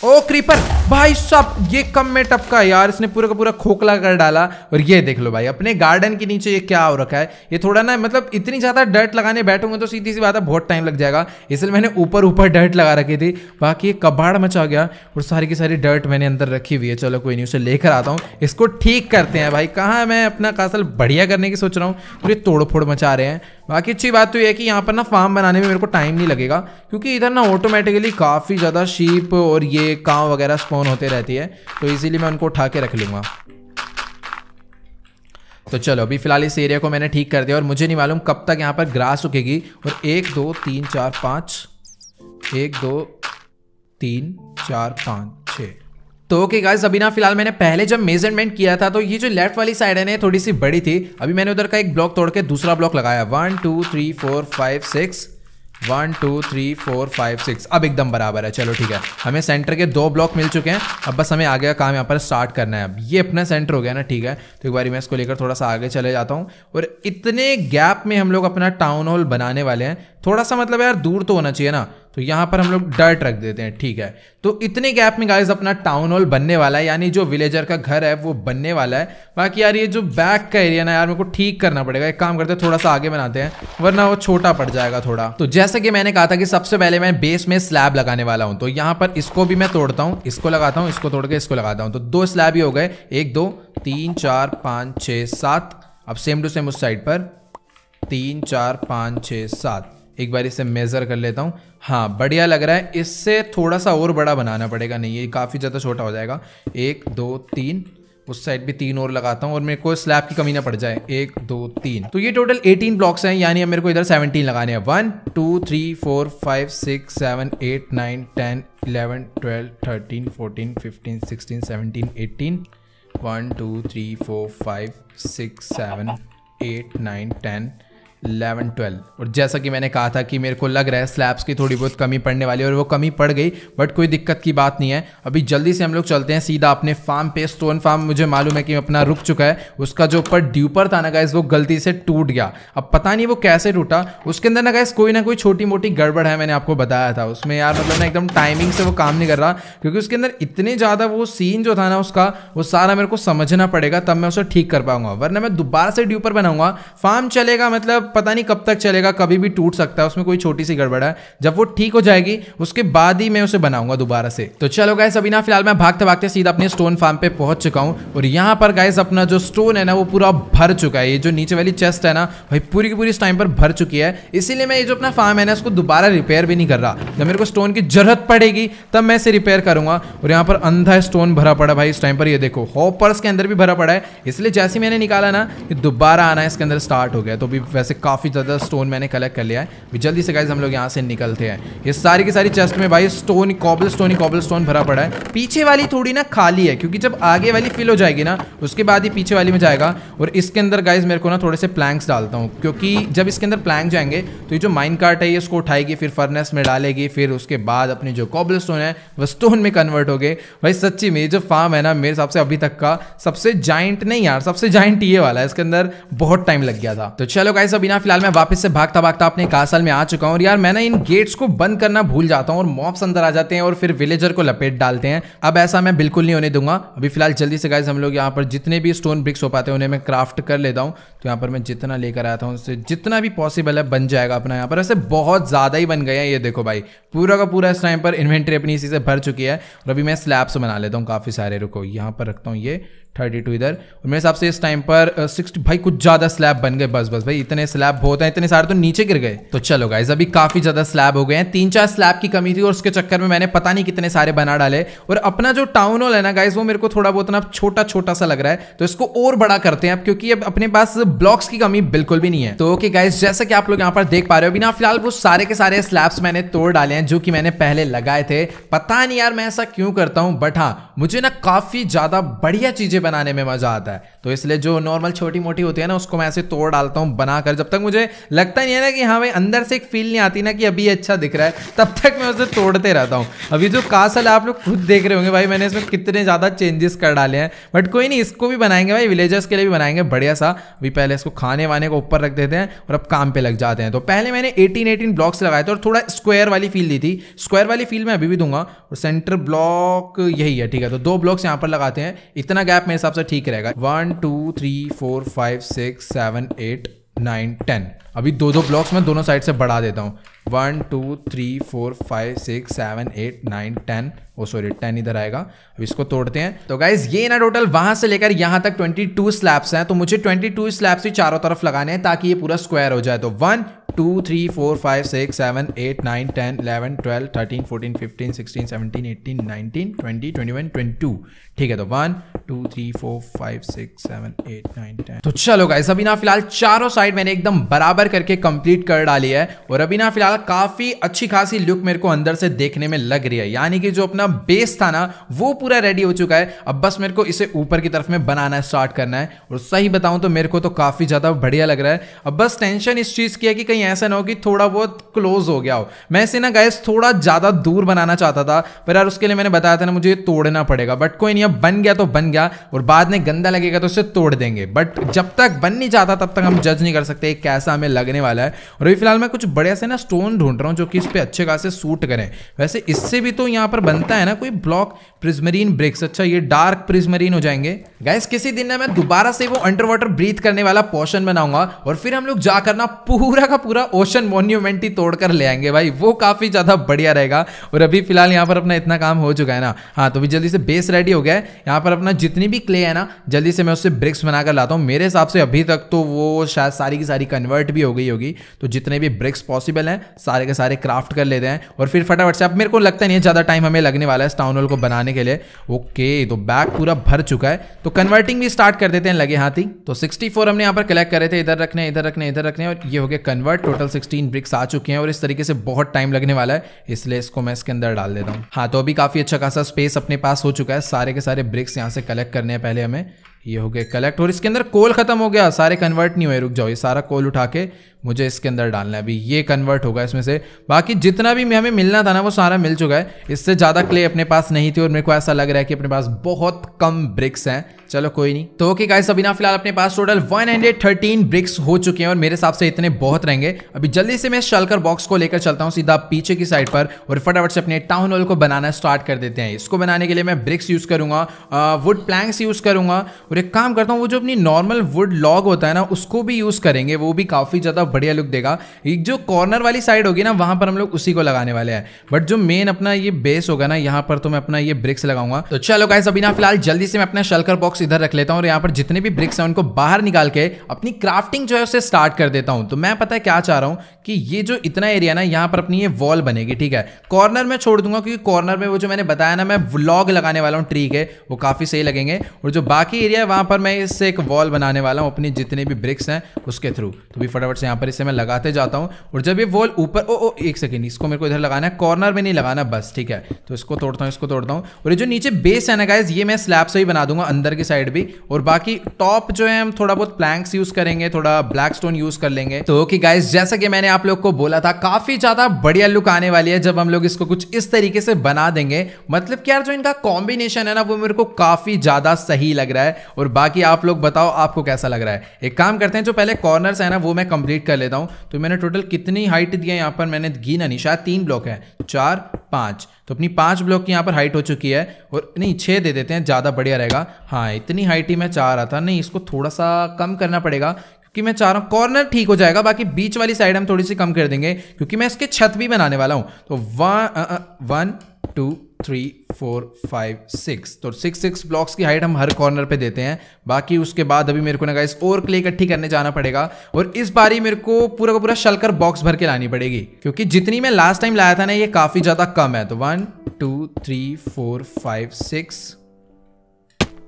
ओ क्रीपर भाई साहब ये कम में टपका यार इसने पूरा का पूरा खोखला कर डाला और ये देख लो भाई अपने गार्डन के नीचे ये क्या हो रखा है ये थोड़ा ना मतलब इतनी ज़्यादा डर्ट लगाने बैठूंगा तो सीधी सी बात है बहुत टाइम लग जाएगा इसलिए मैंने ऊपर ऊपर डर्ट लगा रखी थी बाकी ये कबाड़ मचा गया और सारी की सारी डर्ट मैंने अंदर रखी हुई है चलो कोई नहीं उसे लेकर आता हूँ इसको ठीक करते हैं भाई कहाँ मैं अपना कासल बढ़िया करने की सोच रहा हूँ पूरे तोड़ फोड़ मचा रहे हैं बाकी अच्छी बात तो यह है कि यहाँ पर ना फार्म बनाने में मेरे को टाइम नहीं लगेगा क्योंकि इधर ना ऑटोमेटिकली काफ़ी ज़्यादा शीप और ये काँ वगैरह स्पोन होते रहती है तो ईजिली मैं उनको उठा के रख लूँगा तो चलो अभी फिलहाल इस एरिया को मैंने ठीक कर दिया और मुझे नहीं मालूम कब तक यहाँ पर ग्रास उगेगी और एक दो तीन चार पाँच एक दो तीन चार पाँच छः तो ओके गाइस अभी ना फिलहाल मैंने पहले जब मेजरमेंट किया था तो ये जो लेफ्ट वाली साइड है ना थोड़ी सी बड़ी थी अभी मैंने उधर का एक ब्लॉक तोड़ के दूसरा ब्लॉक लगाया one two three four five six one two three four five six अब एकदम बराबर है चलो ठीक है हमें सेंटर के दो ब्लॉक मिल चुके हैं अब बस हमें आगे का काम यहाँ पर स्टार्ट करना है अब ये अपना सेंटर हो गया ना ठीक है तो एक बार मैं इसको लेकर थोड़ा सा आगे चले जाता हूँ और इतने गैप में हम लोग अपना टाउन हॉल बनाने वाले हैं थोड़ा सा मतलब यार दूर तो होना चाहिए ना तो यहाँ पर हम लोग डर्ट रख देते हैं ठीक है तो इतने गैप में गाइज अपना टाउन हॉल बनने वाला है यानी जो विलेजर का घर है वो बनने वाला है बाकी यार ये जो बैक का एरिया ना यार मेरे को ठीक करना पड़ेगा एक काम करते हैं थोड़ा सा आगे बनाते हैं वरना वो छोटा पड़ जाएगा थोड़ा तो जैसे कि मैंने कहा था कि सबसे पहले मैं बेस में स्लैब लगाने वाला हूँ तो यहाँ पर इसको भी मैं तोड़ता हूँ इसको लगाता हूँ इसको तोड़ के इसको लगाता हूँ तो दो स्लैब ही हो गए एक दो तीन चार पाँच छः सात अब सेम टू सेम उस साइड पर तीन चार पाँच छः सात एक बार इसे मेज़र कर लेता हूँ हाँ बढ़िया लग रहा है इससे थोड़ा सा और बड़ा बनाना पड़ेगा नहीं ये काफ़ी ज़्यादा छोटा हो जाएगा एक दो तीन उस साइड भी तीन और लगाता हूँ और मेरे को स्लैब की कमी ना पड़ जाए एक दो तीन तो ये टोटल एटीन ब्लॉक्स हैं यानी अब मेरे को इधर सेवनटीन लगाने हैं one two three four five six seven eight nine ten eleven twelve thirteen fourteen fifteen sixteen seventeen eighteen one two three four five six seven eight nine ten eleven twelve और जैसा कि मैंने कहा था कि मेरे को लग रहा है स्लैब्स की थोड़ी बहुत कमी पड़ने वाली है और वो कमी पड़ गई बट कोई दिक्कत की बात नहीं है अभी जल्दी से हम लोग चलते हैं सीधा अपने फार्म पे स्टोन फार्म मुझे मालूम है कि अपना रुक चुका है उसका जो ऊपर ड्यूपर था ना गाइस वो गलती से टूट गया अब पता नहीं वो कैसे टूटा उसके अंदर ना गाइस कोई ना कोई छोटी मोटी गड़बड़ है मैंने आपको बताया था उसमें यार मतलब ना एकदम टाइमिंग से वो काम नहीं कर रहा क्योंकि उसके अंदर इतने ज़्यादा वो सीन जो था ना उसका वो सारा मेरे को समझना पड़ेगा तब मैं उसे ठीक कर पाऊंगा वरना मैं दोबारा से ड्यूपर बनाऊंगा फार्म चलेगा मतलब पता नहीं कब तक चलेगा कभी भी टूट सकता है उसमें कोई छोटी सी गड़बड़ है जब वो ठीक हो जाएगी उसके बाद ही मैं उसे बनाऊंगा दोबारा से तो चलो गाइस अभी ना फिलहाल मैं भागते भागते सीधा अपने स्टोन फार्म पे पहुंच चुका हूँ और यहाँ पर गाइस अपना जो स्टोन है ना वो पूरा भर चुका है ये जो नीचे वाली चेस्ट है ना भाई पूरी की पूरी इस टाइम पर भर चुकी है इसीलिए मैं ये जो अपना फार्म है ना उसको दोबारा रिपेयर भी नहीं कर रहा जब मेरे को स्टोन की जरूरत पड़ेगी तब मैं इसे रिपेयर करूंगा और यहाँ पर अंधा स्टोन भरा पड़ा भाई इस टाइम पर ये देखो हॉपर्स के अंदर भी भरा पड़ा है इसलिए जैसे मैंने निकाला ना कि दोबारा आना इसके अंदर स्टार्ट हो गया तो भी वैसे काफ़ी ज़्यादा स्टोन मैंने कलेक्ट कर लिया है जल्दी से गाइज हम लोग यहाँ से निकलते हैं ये सारी की सारी चेस्ट में भाई stone cobble stone cobble stone भरा पड़ा है पीछे वाली थोड़ी ना खाली है क्योंकि जब आगे वाली फिल हो जाएगी ना उसके बाद ही पीछे वाली में जाएगा और इसके अंदर गाइज मेरे को ना थोड़े से प्लैंक्स डालता हूँ क्योंकि जब इसके अंदर प्लैंक जाएंगे तो ये जो माइन कार्ट है ये इसको उठाएगी फिर फर्नेस में डालेगी फिर उसके बाद अपनी जो कॉबल स्टोन है वह स्टोन में कन्वर्ट हो गए भाई सच्ची में जो फार्म है ना मेरे हिसाब से अभी तक का सबसे जाइंट नहीं यार सबसे जाइंट ये वाला है इसके अंदर बहुत टाइम लग गया था तो चलो गाइस अभी ना फिलहाल मैं वापस से भागता भागता अपने कासल में आ चुका हूँ और यार मैं ना इन गेट्स को बंद करना भूल जाता हूँ और मॉप्स अंदर आ जाते हैं और फिर विलेजर को लपेट डालते हैं अब ऐसा मैं बिल्कुल नहीं होने दूंगा अभी फिलहाल जल्दी से गाइज हम लोग यहाँ पर जितने भी स्टोन ब्रिक्स हो पाते हैं उन्हें मैं क्राफ्ट कर लेता हूँ तो यहाँ पर मैं जितना लेकर आता हूँ उससे जितना भी पॉसिबल है बन जाएगा अपना यहाँ पर ऐसे बहुत ज़्यादा ही बन गया है ये देखो भाई पूरा का पूरा इस टाइम पर इन्वेंट्री अपनी इसी से भर चुकी है और अभी मैं स्लैब्स बना लेता हूँ काफ़ी सारे रुको यहाँ पर रखता हूँ ये थर्टी टू इधर और मेरे हिसाब से इस टाइम पर सिक्स uh, भाई कुछ ज़्यादा स्लैब बन गए बस बस भाई इतने स्लैब बहुत हैं इतने सारे तो नीचे गिर गए तो चलो गाइज अभी काफ़ी ज़्यादा स्लैब हो गए हैं तीन चार स्लैब की कमी थी और उसके चक्कर में मैंने पता नहीं कितने सारे बना डाले और अपना जो टाउन हॉल है ना गाइज वो मेरे को थोड़ा बहुत ना छोटा छोटा सा लग रहा है तो इसको और बड़ा करते हैं अब क्योंकि अब अपने पास ब्लॉक्स की कमी बिल्कुल भी नहीं है तो ओके गाइज जैसा कि आप लोग यहाँ पर देख पा रहे हो अभी ना फिलहाल वो सारे के सारे स्लैब्स मैंने तोड़ डाले हैं जो कि मैंने पहले लगाए थे पता नहीं यार मैं ऐसा क्यों करता हूँ बट हाँ मुझे ना काफ़ी ज़्यादा बढ़िया चीज़ें चीज़ें बनाने में मज़ा आता है तो इसलिए जो नॉर्मल छोटी मोटी होती है ना उसको मैं ऐसे तोड़ डालता हूँ बनाकर जब तक मुझे लगता नहीं है ना कि हाँ भाई अंदर से एक फील नहीं आती ना कि अभी अच्छा दिख रहा है तब तक मैं उसे तोड़ते रहता हूँ अभी जो कासल आप लोग खुद देख रहे होंगे भाई मैंने इसमें कितने ज़्यादा चेंजेस कर डाले हैं बट कोई नहीं इसको भी बनाएंगे भाई विलेजर्स के लिए भी बनाएंगे बढ़िया सा अभी पहले इसको खाने वाने को ऊपर रख देते हैं और अब काम पर लग जाते हैं तो पहले मैंने एटीन एटीन ब्लॉक्स लगाए थे और थोड़ा स्क्वायर वाली फील दी थी स्क्वायर वाली फील मैं अभी भी दूंगा और सेंटर ब्लॉक यही है ठीक है तो दो ब्लॉक्स यहाँ पर लगाते हैं इतना गैप मेरे हिसाब से ठीक रहेगा one two three four five six seven eight nine ten अभी दो दो ब्लॉक्स में दोनों साइड से बढ़ा देता हूँ one two three four five six seven eight nine ten oh sorry ten इधर आएगा अब इसको तोड़ते हैं तो गाइज ये ना टोटल वहां से लेकर यहाँ तक ट्वेंटी टू स्लैब्स हैं तो मुझे ट्वेंटी टू स्लैब्स ही चारों तरफ लगाने हैं ताकि ये पूरा स्क्वायर हो जाए तो one two three four five six seven eight nine ten eleven twelve thirteen fourteen fifteen sixteen seventeen eighteen nineteen twenty twenty one twenty two ठीक है तो one two three four five six seven eight nine ten तो चलो guys अभी ना फिलहाल चारों side मैंने एकदम बराबर करके कंप्लीट कर डाली है और अभी ना फिलहाल काफी अच्छी खासी लुक मेरे को अंदर से देखने में लग रही है यानी कि जो अपना बेस था ना वो पूरा रेडी हो चुका है अब बस मेरे को इसे ऊपर की तरफ में बनाना है स्टार्ट करना है और सही बताऊं तो मेरे को तो काफी ज्यादा बढ़िया लग रहा है अब बस टेंशन इस चीज की है कि कहीं ऐसा ना हो कि थोड़ा बहुत क्लोज हो गया हो मैं इसे ना गाइस थोड़ा ज्यादा दूर बनाना चाहता था पर यार उसके लिए मैंने बताया था ना मुझे तोड़ना पड़ेगा बट कोई नहीं बन गया तो बन गया और बाद में गंदा लगेगा तो उसे तोड़ देंगे बट जब तक बन नहीं जाता तब तक हम जज नहीं कर सकते कैसा हमें लगने वाला है और अभी फिलहाल मैं कुछ बड़े से ना स्टोन ढूंढ रहा हूँ जो कि इस पर अच्छे खासे सूट करें वैसे इससे भी तो यहाँ पर बनता है ना कोई ब्लॉक प्रिजमरीन ब्रिक्स अच्छा ये डार्क प्रिजमरीन हो जाएंगे गैस किसी दिन ना मैं दोबारा से वो अंडर वाटर ब्रीथ करने वाला पोर्शन बनाऊंगा और फिर हम लोग जाकर ना पूरा का पूरा ओशन मोन्यूमेंट ही तोड़कर ले आएंगे भाई वो काफी ज्यादा बढ़िया रहेगा और अभी फिलहाल यहाँ पर अपना इतना काम हो चुका है ना हाँ तो भी जल्दी से बेस रेडी हो गया है यहाँ पर अपना जितनी भी क्ले है ना जल्दी से मैं उससे ब्रिक्स बनाकर लाता हूँ मेरे हिसाब से अभी तक तो वो शायद सारी की सारी कन्वर्ट भी हो गई होगी तो जितने भी ब्रिक्स पॉसिबल हैं सारे के सारे क्राफ्ट कर लेते हैं और फिर फटाफट से अब मेरे को लगता नहीं है ज़्यादा टाइम हमें लगने वाला है इस टाउन हॉल को बनाने करने के लिए ओके तो बैग पूरा भर चुका है तो कन्वर्टिंग भी स्टार्ट कर देते हैं लगे हाथी तो 64 हमने यहाँ पर कलेक्ट करे थे इधर रखने इधर रखने इधर रखने और ये हो गया कन्वर्ट टोटल 16 ब्रिक्स आ चुके हैं और इस तरीके से बहुत टाइम लगने वाला है इसलिए इसको मैं इसके अंदर डाल देता हूँ हाँ तो अभी काफ़ी अच्छा खासा स्पेस अपने पास हो चुका है सारे के सारे ब्रिक्स यहाँ से कलेक्ट करने हैं पहले हमें ये हो गया कलेक्ट और इसके अंदर कोल ख़त्म हो गया सारे कन्वर्ट नहीं हुए रुक जाओ ये सारा कोल उठा के मुझे इसके अंदर डालना है अभी ये कन्वर्ट होगा इसमें से बाकी जितना भी हमें मिलना था ना वो सारा मिल चुका है इससे ज़्यादा क्ले अपने पास नहीं थी और मेरे को ऐसा लग रहा है कि अपने पास बहुत कम ब्रिक्स हैं चलो कोई नहीं तो ओके गाइस अभी ना फिलहाल अपने पास टोटल थर्टीन ब्रिक्स हो चुके हैं और मेरे हिसाब से इतने बहुत रहेंगे अभी जल्दी से मैं शलकर बॉक्स को लेकर चलता हूँ सीधा पीछे की साइड पर और फटाफट से अपने टाउन हॉल को बनाना स्टार्ट कर देते हैं इसको बनाने के लिए मैं ब्रिक्स यूज़ करूँगा वुड प्लैंक्स यूज़ करूँगा और एक काम करता हूँ वो जो अपनी नॉर्मल वुड लॉग होता है ना उसको भी यूज़ करेंगे वो भी काफ़ी ज़्यादा बढ़िया लुक देगा एक जो कॉर्नर वाली साइड होगी ना वहाँ पर हम लोग उसी को लगाने वाले हैं बट जो मेन अपना ये बेस होगा ना यहाँ पर तो मैं अपना ये ब्रिक्स लगाऊंगा तो चलो गाइस अभी ना फिलहाल जल्दी से मैं अपना शल्कर बॉक्स इधर रख लेता हूँ और यहाँ पर जितने भी ब्रिक्स हैं उनको बाहर निकाल के अपनी क्राफ्टिंग जो है उसे स्टार्ट कर देता हूँ तो मैं पता है क्या चाह रहा हूँ कि ये जो इतना एरिया ना यहाँ पर अपनी ये वॉल बनेगी ठीक है कॉर्नर में छोड़ दूंगा क्योंकि कॉर्नर में वो जो मैंने बताया ना मैं व्लॉग लगाने वाला हूँ ट्री के वो काफ़ी सही लगेंगे और जो बाकी एरिया है वहाँ पर मैं इससे एक वॉल बनाने वाला हूँ अपनी जितने भी ब्रिक्स हैं उसके थ्रू तो भी फटाफट से यहाँ पर इसे मैं लगाते जाता हूँ और जब ये वॉल ऊपर ओ ओ एक सेकेंड इसको मेरे को इधर लगाना है कॉर्नर में नहीं लगाना बस ठीक है तो इसको तोड़ता हूँ इसको तोड़ता हूँ और ये जो नीचे बेस है ना गाइज ये मैं स्लैब से ही बना दूंगा अंदर की साइड भी और बाकी टॉप जो है हम थोड़ा बहुत प्लैंक्स यूज करेंगे थोड़ा ब्लैक स्टोन यूज कर लेंगे तो ओके गाइज जैसा कि मैंने आप लोग को बोला था काफी ज्यादा बढ़िया लुक आने वाली है जब हम लोग इसको कुछ इस तरीके से बना देंगे मतलब क्या जो इनका कॉम्बिनेशन है ना वो मेरे को काफी ज्यादा सही लग रहा है और बाकी आप लोग बताओ आपको कैसा लग रहा है एक काम करते हैं जो पहले कॉर्नर्स है ना वो मैं कंप्लीट कर लेता हूँ तो मैंने टोटल कितनी हाइट दिया यहाँ पर मैंने गिना नहीं शायद तीन ब्लॉक है चार पाँच तो अपनी पाँच ब्लॉक की यहाँ पर हाइट हो चुकी है और नहीं छः दे देते हैं ज़्यादा बढ़िया रहेगा हाँ इतनी हाइट ही मैं चाह रहा था नहीं इसको थोड़ा सा कम करना पड़ेगा कि मैं चाह रहा हूँ कॉर्नर ठीक हो जाएगा बाकी बीच वाली साइड हम थोड़ी सी कम कर देंगे क्योंकि मैं इसके छत भी बनाने वाला हूँ तो one one two three four five six तो सिक्स सिक्स ब्लॉक्स की हाइट हम हर कॉर्नर पे देते हैं बाकी उसके बाद अभी मेरे को ना गाइस और क्ले इकट्ठी करने जाना पड़ेगा और इस ही मेरे को पूरा का पूरा शलकर बॉक्स भर के लानी पड़ेगी क्योंकि जितनी मैं लास्ट टाइम लाया था ना ये काफ़ी ज़्यादा कम है तो one two three four five six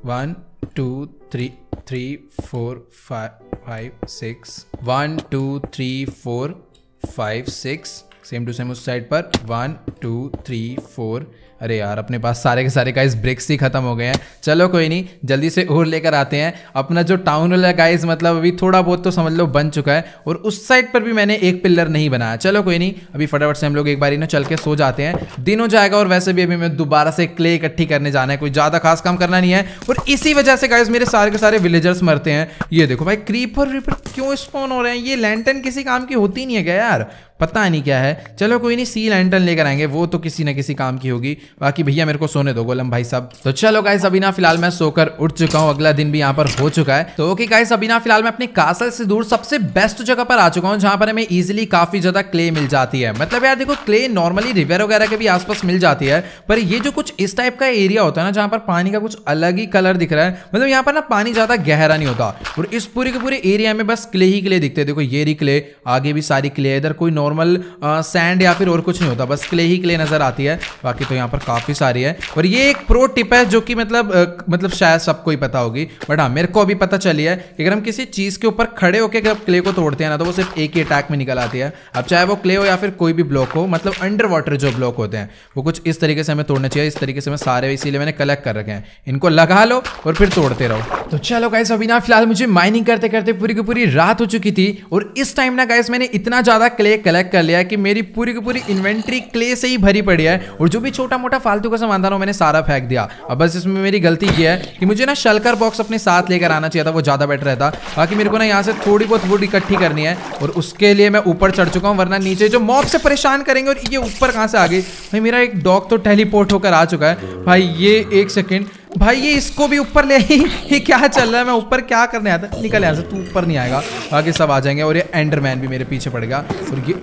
one two three three four five five six one two three four five six same to same उस साइड पर वन टू थ्री फोर अरे यार अपने पास सारे के सारे गाइस ब्रिक्स ही खत्म हो गए हैं चलो कोई नहीं जल्दी से और लेकर आते हैं अपना जो टाउन वाला गाइस मतलब अभी थोड़ा बहुत तो समझ लो बन चुका है और उस साइड पर भी मैंने एक पिलर नहीं बनाया चलो कोई नहीं अभी फटाफट से हम लोग एक बार इन्हें चल के सो जाते हैं दिन हो जाएगा और वैसे भी अभी मैं दोबारा से क्ले इकट्ठी करने जाना है कोई ज़्यादा खास काम करना नहीं है और इसी वजह से गाइज मेरे सारे के सारे विलेजर्स मरते हैं ये देखो भाई क्रीपर व्रीपर क्यों स्पॉन हो रहे हैं ये लैंटन किसी काम की होती नहीं है क्या यार पता नहीं क्या है चलो कोई नहीं सी लैंडन लेकर आएंगे वो तो किसी ना किसी काम की होगी बाकी भैया मेरे को सोने दो गोलम भाई साहब तो चलो गाय अभी ना फिलहाल मैं सोकर उठ चुका हूँ अगला दिन भी यहाँ पर हो चुका है तो ओके गाय अभी ना फिलहाल मैं अपने कासल से दूर सबसे बेस्ट जगह पर आ चुका हूँ जहाँ पर हमें इजिली काफी ज्यादा क्ले मिल जाती है मतलब यार देखो क्ले नॉर्मली रिवर वगैरह के भी आसपास मिल जाती है पर ये जो कुछ इस टाइप का एरिया होता है ना जहाँ पर पानी का कुछ अलग ही कलर दिख रहा है मतलब यहाँ पर ना पानी ज्यादा गहरा नहीं होता और इस पूरे के पूरे एरिया में बस क्ले ही क्ले दिखते हैं देखो ये क्ले आगे भी सारी क्ले इधर कोई नॉर्मल सैंड या फिर और कुछ नहीं होता बस क्ले ही क्ले नज़र आती है बाकी तो यहाँ पर काफ़ी सारी है और ये एक प्रो टिप है जो कि मतलब मतलब शायद सबको ही पता होगी बट हाँ मेरे को अभी पता चली है कि अगर हम किसी चीज़ के ऊपर खड़े होकर अगर क्ले को तोड़ते हैं ना तो वो सिर्फ एक ही अटैक में निकल आती है अब चाहे वो क्ले हो या फिर कोई भी ब्लॉक हो मतलब अंडर वाटर जो ब्लॉक होते हैं वो कुछ इस तरीके से हमें तोड़ना चाहिए इस तरीके से हमें सारे इसीलिए मैंने कलेक्ट कर रखे हैं इनको लगा लो और फिर तोड़ते रहो तो चलो गाइस अभी ना फिलहाल मुझे माइनिंग करते करते पूरी की पूरी रात हो चुकी थी और इस टाइम ना गाइस मैंने इतना ज़्यादा क्ले कलेक्ट कलेक्ट कर लिया है कि मेरी पूरी की पूरी इन्वेंट्री क्ले से ही भरी पड़ी है और जो भी छोटा मोटा फालतू का सामान था ना मैंने सारा फेंक दिया अब बस इसमें मेरी गलती ये है कि मुझे ना शलकर बॉक्स अपने साथ लेकर आना चाहिए था वो ज़्यादा बेटर रहता बाकी मेरे को ना यहाँ से थोड़ी बहुत वुड इकट्ठी करनी है और उसके लिए मैं ऊपर चढ़ चुका हूँ वरना नीचे जो मॉक से परेशान करेंगे और ये ऊपर कहाँ से आ गई भाई मेरा एक डॉग तो टेलीपोर्ट होकर आ चुका है भाई ये एक सेकेंड भाई ये इसको भी ऊपर ले ये क्या चल रहा है मैं ऊपर क्या करने आया था निकल यहाँ से तू ऊपर नहीं आएगा बाकी सब आ जाएंगे और ये एंडरमैन भी मेरे पीछे पड़ गया और ये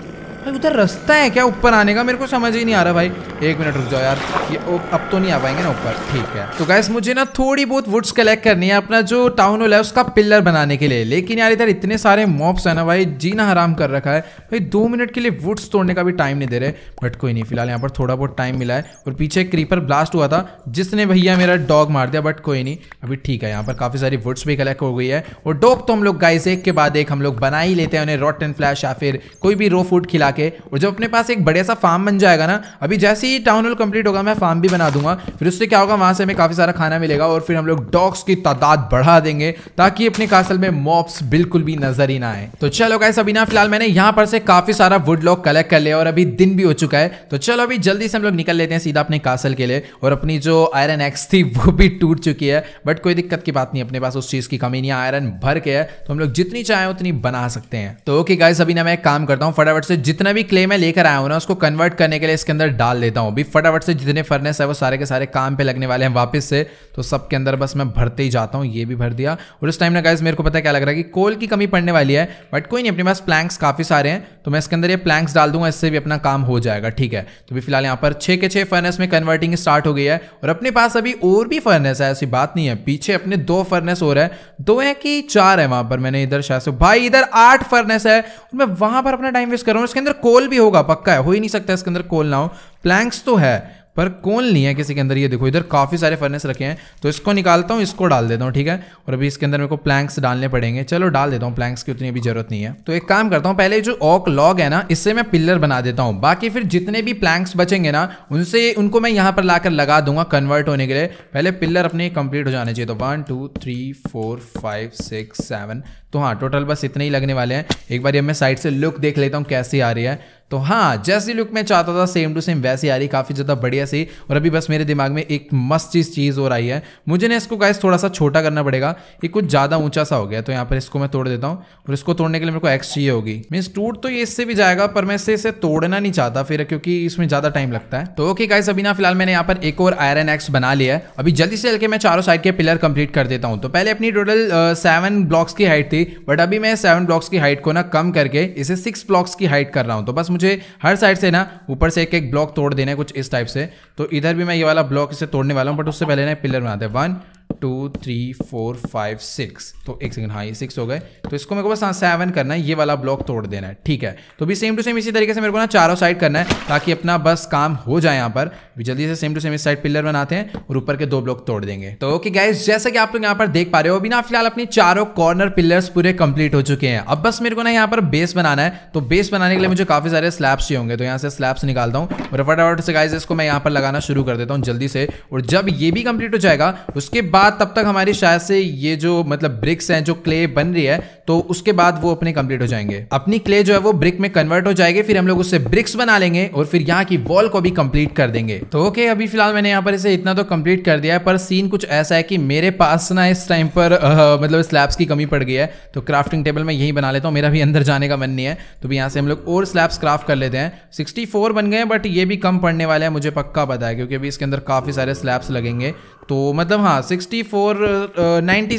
अबे उधर रास्ता है क्या ऊपर आने का मेरे को समझ ही नहीं आ रहा भाई एक मिनट रुक जाओ यार ये ओ, अब तो नहीं आ पाएंगे ना ऊपर ठीक है तो गैस मुझे ना थोड़ी बहुत वुड्स कलेक्ट करनी है अपना जो टाउन हॉल है उसका पिल्लर बनाने के लिए लेकिन यार इधर इतने सारे मॉप्स है ना भाई जीना हराम कर रखा है भाई दो मिनट के लिए वुड्स तोड़ने का भी टाइम नहीं दे रहे बट कोई नहीं फिलहाल यहाँ पर थोड़ा बहुत टाइम मिला है और पीछे क्रीपर ब्लास्ट हुआ था जिसने भैया मेरा डॉग मार दिया बट कोई नहीं अभी ठीक है यहाँ पर काफ़ी सारी वुड्स भी कलेक्ट हो गई है और डॉग तो हम लोग गाइस एक के बाद एक हम लोग बना ही लेते हैं उन्हें रॉट एंड फ्लैश या फिर कोई भी रो फूड खिला के के और जब अपने पास एक बड़े सा फार्म बन जाएगा ना अभी जैसे ही टाउन हॉल कंप्लीट होगा मैं फार्म भी बना दूंगा फिर उससे क्या होगा वहां से हमें काफ़ी सारा खाना मिलेगा और फिर हम लोग डॉग्स की तादाद बढ़ा देंगे ताकि अपने कासल में मॉप्स बिल्कुल भी नजर ही ना आए तो चलो गाइस अभी ना फिलहाल मैंने यहाँ पर से काफ़ी सारा वुड लॉक कलेक्ट कर लिया और अभी दिन भी हो चुका है तो चलो अभी जल्दी से हम लोग निकल लेते हैं सीधा अपने कासल के लिए और अपनी जो आयरन एक्स थी वो भी टूट चुकी है बट कोई दिक्कत की बात नहीं अपने पास उस चीज़ की कमी नहीं आयरन भर के है तो हम लोग जितनी चाहे उतनी बना सकते हैं तो ओके गाइस अभी ना मैं काम करता हूँ फटाफट से जितनी जितना भी क्ले मैं लेकर आया हूँ ना उसको कन्वर्ट करने के लिए इसके अंदर डाल देता हूँ अभी फटाफट से जितने फर्नेस है वो सारे के सारे काम पे लगने वाले हैं वापस से तो सब के अंदर बस मैं भरते ही जाता हूँ ये भी भर दिया और उस टाइम ना गाइज मेरे को पता क्या लग रहा है कि कोल की कमी पड़ने वाली है बट कोई नहीं अपने पास प्लैंक्स काफ़ी सारे हैं तो मैं इसके अंदर ये प्लैंक्स डाल दूंगा इससे भी अपना काम हो जाएगा ठीक है तो भी फिलहाल यहाँ पर छः के छः फर्नेस में कन्वर्टिंग स्टार्ट हो गई है और अपने पास अभी और भी फर्नेस है ऐसी बात नहीं है पीछे अपने दो फर्नेस और है दो है कि चार है वहाँ पर मैंने इधर शायद भाई इधर आठ फर्नेस है मैं वहाँ पर अपना टाइम वेस्ट कर रहा हूँ इसके अंदर अंदर कोल भी होगा पक्का है हो ही नहीं सकता इसके अंदर कोल ना हो प्लैंक्स तो है पर कौन नहीं है किसी के अंदर ये देखो इधर काफ़ी सारे फर्नेस रखे हैं तो इसको निकालता हूँ इसको डाल देता हूँ ठीक है और अभी इसके अंदर मेरे को प्लैंक्स डालने पड़ेंगे चलो डाल देता हूँ प्लैंक्स की उतनी अभी जरूरत नहीं है तो एक काम करता हूँ पहले जो ऑक लॉग है ना इससे मैं पिल्लर बना देता हूँ बाकी फिर जितने भी प्लैंक्स बचेंगे ना उनसे उनको मैं यहाँ पर लाकर लगा दूंगा कन्वर्ट होने के लिए पहले पिल्लर अपने कंप्लीट हो जाने चाहिए तो one two three four five six seven तो हाँ टोटल बस इतने ही लगने वाले हैं एक बार ये मैं साइड से लुक देख लेता हूँ कैसी आ रही है तो हाँ जैसी लुक मैं चाहता था सेम टू सेम वैसी आ रही काफ़ी ज़्यादा बढ़िया सी और अभी बस मेरे दिमाग में एक मस्त चीज़ चीज़ और आई है मुझे ना इसको गाइस थोड़ा सा छोटा करना पड़ेगा ये कुछ ज़्यादा ऊंचा सा हो गया तो यहाँ पर इसको मैं तोड़ देता हूँ और इसको तोड़ने के लिए मेरे को एक्स चाहिए होगी मीन्स टूट तो ये इससे भी जाएगा पर मैं इसे इसे तोड़ना नहीं चाहता फिर क्योंकि इसमें ज़्यादा टाइम लगता है तो ओके गाइस अभी ना फिलहाल मैंने यहाँ पर एक और आयरन एक्स बना लिया है अभी जल्दी से चल के मैं चारों साइड के पिलर कंप्लीट कर देता हूँ तो पहले अपनी टोटल सेवन ब्लॉक्स की हाइट थी बट अभी मैं सेवन ब्लॉक्स की हाइट को ना कम करके इसे सिक्स ब्लॉक्स की हाइट कर रहा हूँ तो बस मुझे हर साइड से ना ऊपर से एक एक ब्लॉक तोड़ देना है कुछ इस टाइप से तो इधर भी मैं ये वाला ब्लॉक इसे तोड़ने वाला हूँ बट उससे पहले ना पिलर बनाते हैं one two three four five six तो एक सेकंड हाँ ये सिक्स हो गए तो इसको मेरे को बस सेवन हाँ, करना है ये वाला ब्लॉक तोड़ देना है ठीक है तो भी सेम टू सेम इसी तरीके से मेरे को ना चारों साइड करना है ताकि अपना बस काम हो जाए यहाँ पर भी जल्दी से सेम टू सेम इस साइड पिलर बनाते हैं और ऊपर के दो ब्लॉक तोड़ देंगे तो ओके गाइज जैसा कि आप लोग यहाँ पर देख पा रहे हो अभी ना फिलहाल अपनी चारों कॉर्नर पिलर्स पूरे कंप्लीट हो चुके हैं अब बस मेरे को ना यहाँ पर बेस बनाना है तो बेस बनाने के लिए मुझे काफी सारे स्लैब्स चाहिए होंगे तो यहाँ से स्लैब्स निकालता हूँ और फटाफट से गाइज इसको मैं यहाँ पर लगाना शुरू कर देता हूँ जल्दी से और जब ये भी कंप्लीट हो जाएगा उसके बाद तब तक हमारी शायद से ये जो मतलब ब्रिक्स हैं जो क्ले बन रही है तो उसके बाद वो अपने कंप्लीट हो जाएंगे अपनी क्ले जो है वो ब्रिक में कन्वर्ट हो जाएगी फिर हम लोग उससे ब्रिक्स बना लेंगे और फिर यहाँ की वॉल को भी कंप्लीट कर देंगे तो ओके अभी फिलहाल मैंने यहाँ पर इसे इतना तो कंप्लीट कर दिया है पर सीन कुछ ऐसा है कि मेरे पास ना इस टाइम पर आ, मतलब स्लैब्स की कमी पड़ गई है तो क्राफ्टिंग टेबल में यही बना लेता हूँ मेरा भी अंदर जाने का मन नहीं है तो भी यहाँ से हम लोग और स्लैब्स क्राफ्ट कर लेते हैं सिक्सटी बन गए बट ये भी कम पड़ने वाले हैं मुझे पक्का पता है क्योंकि अभी इसके अंदर काफ़ी सारे स्लैब्स लगेंगे तो मतलब हाँ सिक्सटी फोर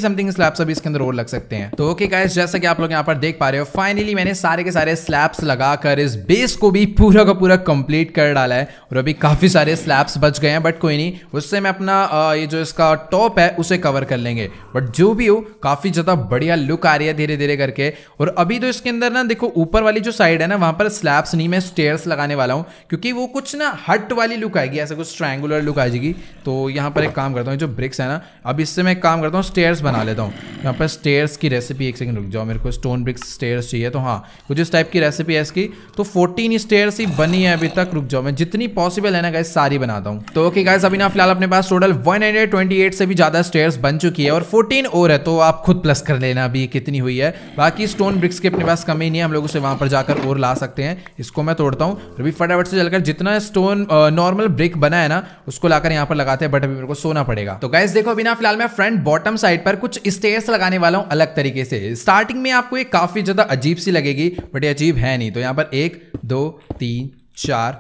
समथिंग स्लैब्स अभी इसके अंदर और लग सकते हैं तो ओके गाइस जैसा कि आप लोग यहाँ पर देख पा रहे हो फाइनली मैंने सारे के सारे स्लैब्स लगाकर इस बेस को भी पूरा का पूरा कंप्लीट कर डाला है और अभी काफ़ी सारे स्लैब्स बच गए हैं बट कोई नहीं उससे मैं अपना ये जो इसका टॉप है उसे कवर कर लेंगे बट जो भी हो काफ़ी ज़्यादा बढ़िया लुक आ रही है धीरे धीरे करके और अभी तो इसके अंदर ना देखो ऊपर वाली जो साइड है ना वहाँ पर स्लैब्स नहीं मैं स्टेयर्स लगाने वाला हूँ क्योंकि वो कुछ ना हट वाली लुक आएगी ऐसा कुछ ट्राइंगुलर लुक आ जाएगी तो यहाँ पर एक काम करता हूँ जो ब्रिक्स है ना अब इससे मैं काम करता हूँ स्टेयर्स बना लेता हूँ यहाँ पर स्टेयर्स की रेसिपी एक सेकेंड रुक जाओ मेरे को स्टोन ब्रिक स्टेयर्स चाहिए तो हाँ कुछ इस टाइप की रेसिपी है इसकी तो फोर्टीन स्टेयर्स ही बनी है अभी तक रुक जाओ मैं जितनी पॉसिबल है ना गाइस सारी बनाता हूँ तो ओके गाइस अभी ना फिलहाल अपने पास टोटल 128 से भी ज़्यादा स्टेयर्स बन चुकी है और 14 और है तो आप खुद प्लस कर लेना अभी कितनी हुई है बाकी स्टोन ब्रिक्स के अपने पास कमी नहीं है हम लोग उसे वहाँ पर जाकर और ला सकते हैं इसको मैं तोड़ता हूँ अभी फटाफट से चलकर जितना स्टोन नॉर्मल ब्रिक बना है ना उसको लाकर यहाँ पर लगाते हैं बट अभी मेरे को सोना पड़ेगा तो गाइस देखो अभी ना फिलहाल मैं फ्रंट बॉटम साइड पर कुछ स्टेयर्स लगाने वाला हूँ अलग तरीके से स्टार्टिंग में आपको ये काफ़ी ज़्यादा अजीब सी लगेगी बट ये अजीब है नहीं तो यहाँ पर एक दो तीन चार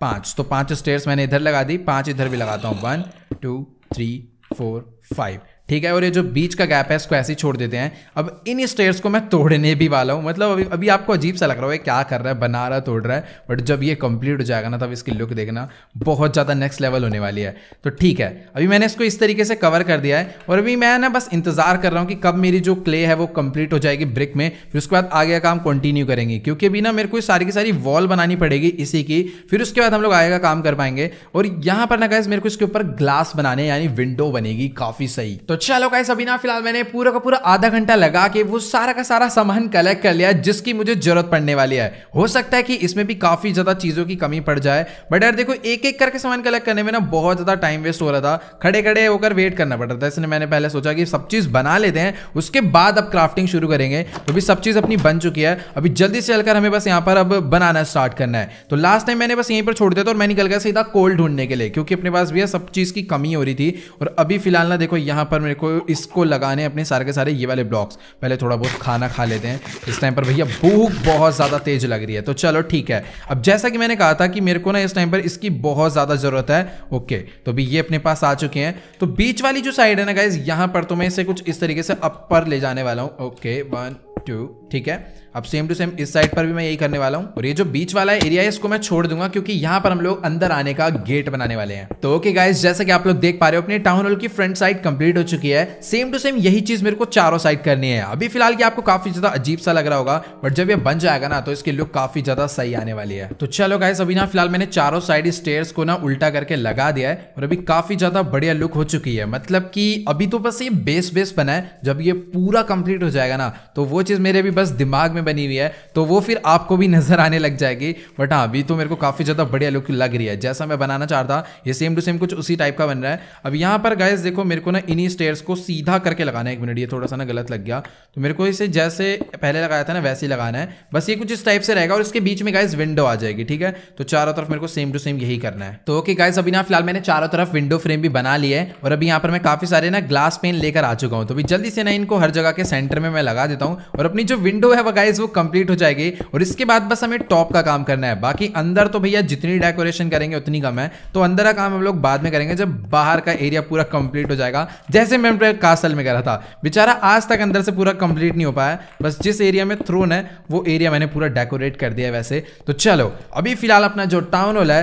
पाँच तो पाँच स्टेयर्स मैंने इधर लगा दी पाँच इधर भी लगाता हूँ one two three four five ठीक है और ये जो बीच का गैप है इसको ऐसे ही छोड़ देते हैं अब इन स्टेयर्स को मैं तोड़ने भी वाला हूँ मतलब अभी अभी आपको अजीब सा लग रहा है क्या कर रहा है बना रहा है तोड़ रहा है बट जब ये कंप्लीट हो जाएगा ना तब इसकी लुक देखना बहुत ज़्यादा नेक्स्ट लेवल होने वाली है तो ठीक है अभी मैंने इसको इस तरीके से कवर कर दिया है और अभी मैं ना बस इंतज़ार कर रहा हूँ कि कब मेरी जो क्ले है वो कंप्लीट हो जाएगी ब्रिक में फिर उसके बाद आगे का काम कंटिन्यू करेंगे क्योंकि अभी ना मेरे को सारी की सारी वॉल बनानी पड़ेगी इसी की फिर उसके बाद हम लोग आगे का काम कर पाएंगे और यहाँ पर ना गैस मेरे को इसके ऊपर ग्लास बनाने यानी विंडो बनेगी काफ़ी सही तो चलो गाइस अभी ना फिलहाल मैंने पूरा का पूरा आधा घंटा लगा के वो सारा का सारा सामान कलेक्ट कर लिया जिसकी मुझे जरूरत पड़ने वाली है हो सकता है कि इसमें भी काफी ज्यादा चीजों की कमी पड़ जाए बट यार देखो एक एक करके सामान कलेक्ट करने में ना बहुत ज्यादा टाइम वेस्ट हो रहा था खड़े खड़े होकर वेट करना पड़ रहा था इसलिए मैंने पहले सोचा कि सब चीज बना लेते हैं उसके बाद अब क्राफ्टिंग शुरू करेंगे तो भी सब चीज अपनी बन चुकी है अभी जल्दी से चलकर हमें बस यहाँ पर अब बनाना स्टार्ट करना है तो लास्ट टाइम मैंने बस यहीं पर छोड़ दिया था और मैं निकल गया सीधा कोल्ड ढूंढने के लिए क्योंकि अपने पास भी सब चीज की कमी हो रही थी और अभी फिलहाल ना देखो यहाँ पर मेरे को इसको लगाने अपने सारे के सारे ये वाले ब्लॉक्स पहले थोड़ा बहुत खाना खा लेते हैं इस टाइम पर भैया भूख बहुत ज़्यादा तेज लग रही है तो चलो ठीक है अब जैसा कि मैंने कहा था कि मेरे को ना इस टाइम पर इसकी बहुत ज़्यादा ज़रूरत है ओके तो भी ये अपने पास आ चुके हैं तो बीच वाली जो साइड है ना गाइज यहाँ पर तो मैं इसे कुछ इस तरीके से अपर ले जाने वाला हूँ ओके वन टू ठीक है अब सेम टू सेम इस साइड पर भी मैं यही करने वाला हूँ और ये जो बीच वाला है एरिया है इसको मैं छोड़ दूंगा क्योंकि यहाँ पर हम लोग अंदर आने का गेट बनाने वाले हैं तो ओके गाइस जैसा कि आप लोग देख पा रहे हो अपने टाउन हॉल की फ्रंट साइड कंप्लीट हो चुकी है सेम टू सेम यही चीज मेरे को चारों साइड करनी है अभी फिलहाल की आपको काफी ज्यादा अजीब सा लग रहा होगा बट जब ये बन जाएगा ना तो इसकी लुक काफी ज्यादा सही आने वाली है तो चलो गाइस अभी ना फिलहाल मैंने चारों साइड स्टेयर को ना उल्टा करके लगा दिया है और अभी काफी ज्यादा बढ़िया लुक हो चुकी है मतलब की अभी तो बस ये बेस बेस बना है जब ये पूरा कंप्लीट हो जाएगा ना तो वो चीज़ मेरे भी बस दिमाग में बनी हुई है तो वो फिर आपको भी नज़र आने लग जाएगी बट हाँ अभी तो मेरे को काफ़ी ज़्यादा बढ़िया लुक लग रही है जैसा मैं बनाना चाह रहा था ये सेम टू सेम कुछ उसी टाइप का बन रहा है अब यहाँ पर गायस देखो मेरे को ना इन्हीं स्टेयर्स को सीधा करके लगाना है एक मिनट ये थोड़ा सा ना गलत लग गया तो मेरे को इसे जैसे पहले लगाया था ना वैसे ही लगाना है बस ये कुछ इस टाइप से रहेगा और इसके बीच में गायस विंडो आ जाएगी ठीक है तो चारों तरफ मेरे को सेम टू सेम यही करना है तो ओके गायस अभी ना फिलहाल मैंने चारों तरफ विंडो फ्रेम भी बना लिया है और अभी यहाँ पर मैं काफ़ी सारे ना ग्लास पेन लेकर आ चुका हूँ तो अभी जल्दी से ना इनको हर जगह के सेंटर में मैं लगा देता हूँ और अपनी जो विंडो है वह गाइज वो कंप्लीट हो जाएगी और इसके बाद बस हमें टॉप का काम करना है बाकी अंदर तो भैया जितनी डेकोरेशन करेंगे उतनी कम है तो अंदर का काम हम लोग बाद में करेंगे जब बाहर का एरिया पूरा कंप्लीट हो जाएगा जैसे मैं कासल में करा था बेचारा आज तक अंदर से पूरा कंप्लीट नहीं हो पाया बस जिस एरिया में थ्रोन है वो एरिया मैंने पूरा डेकोरेट कर दिया वैसे तो चलो अभी फिलहाल अपना जो टाउन हॉल है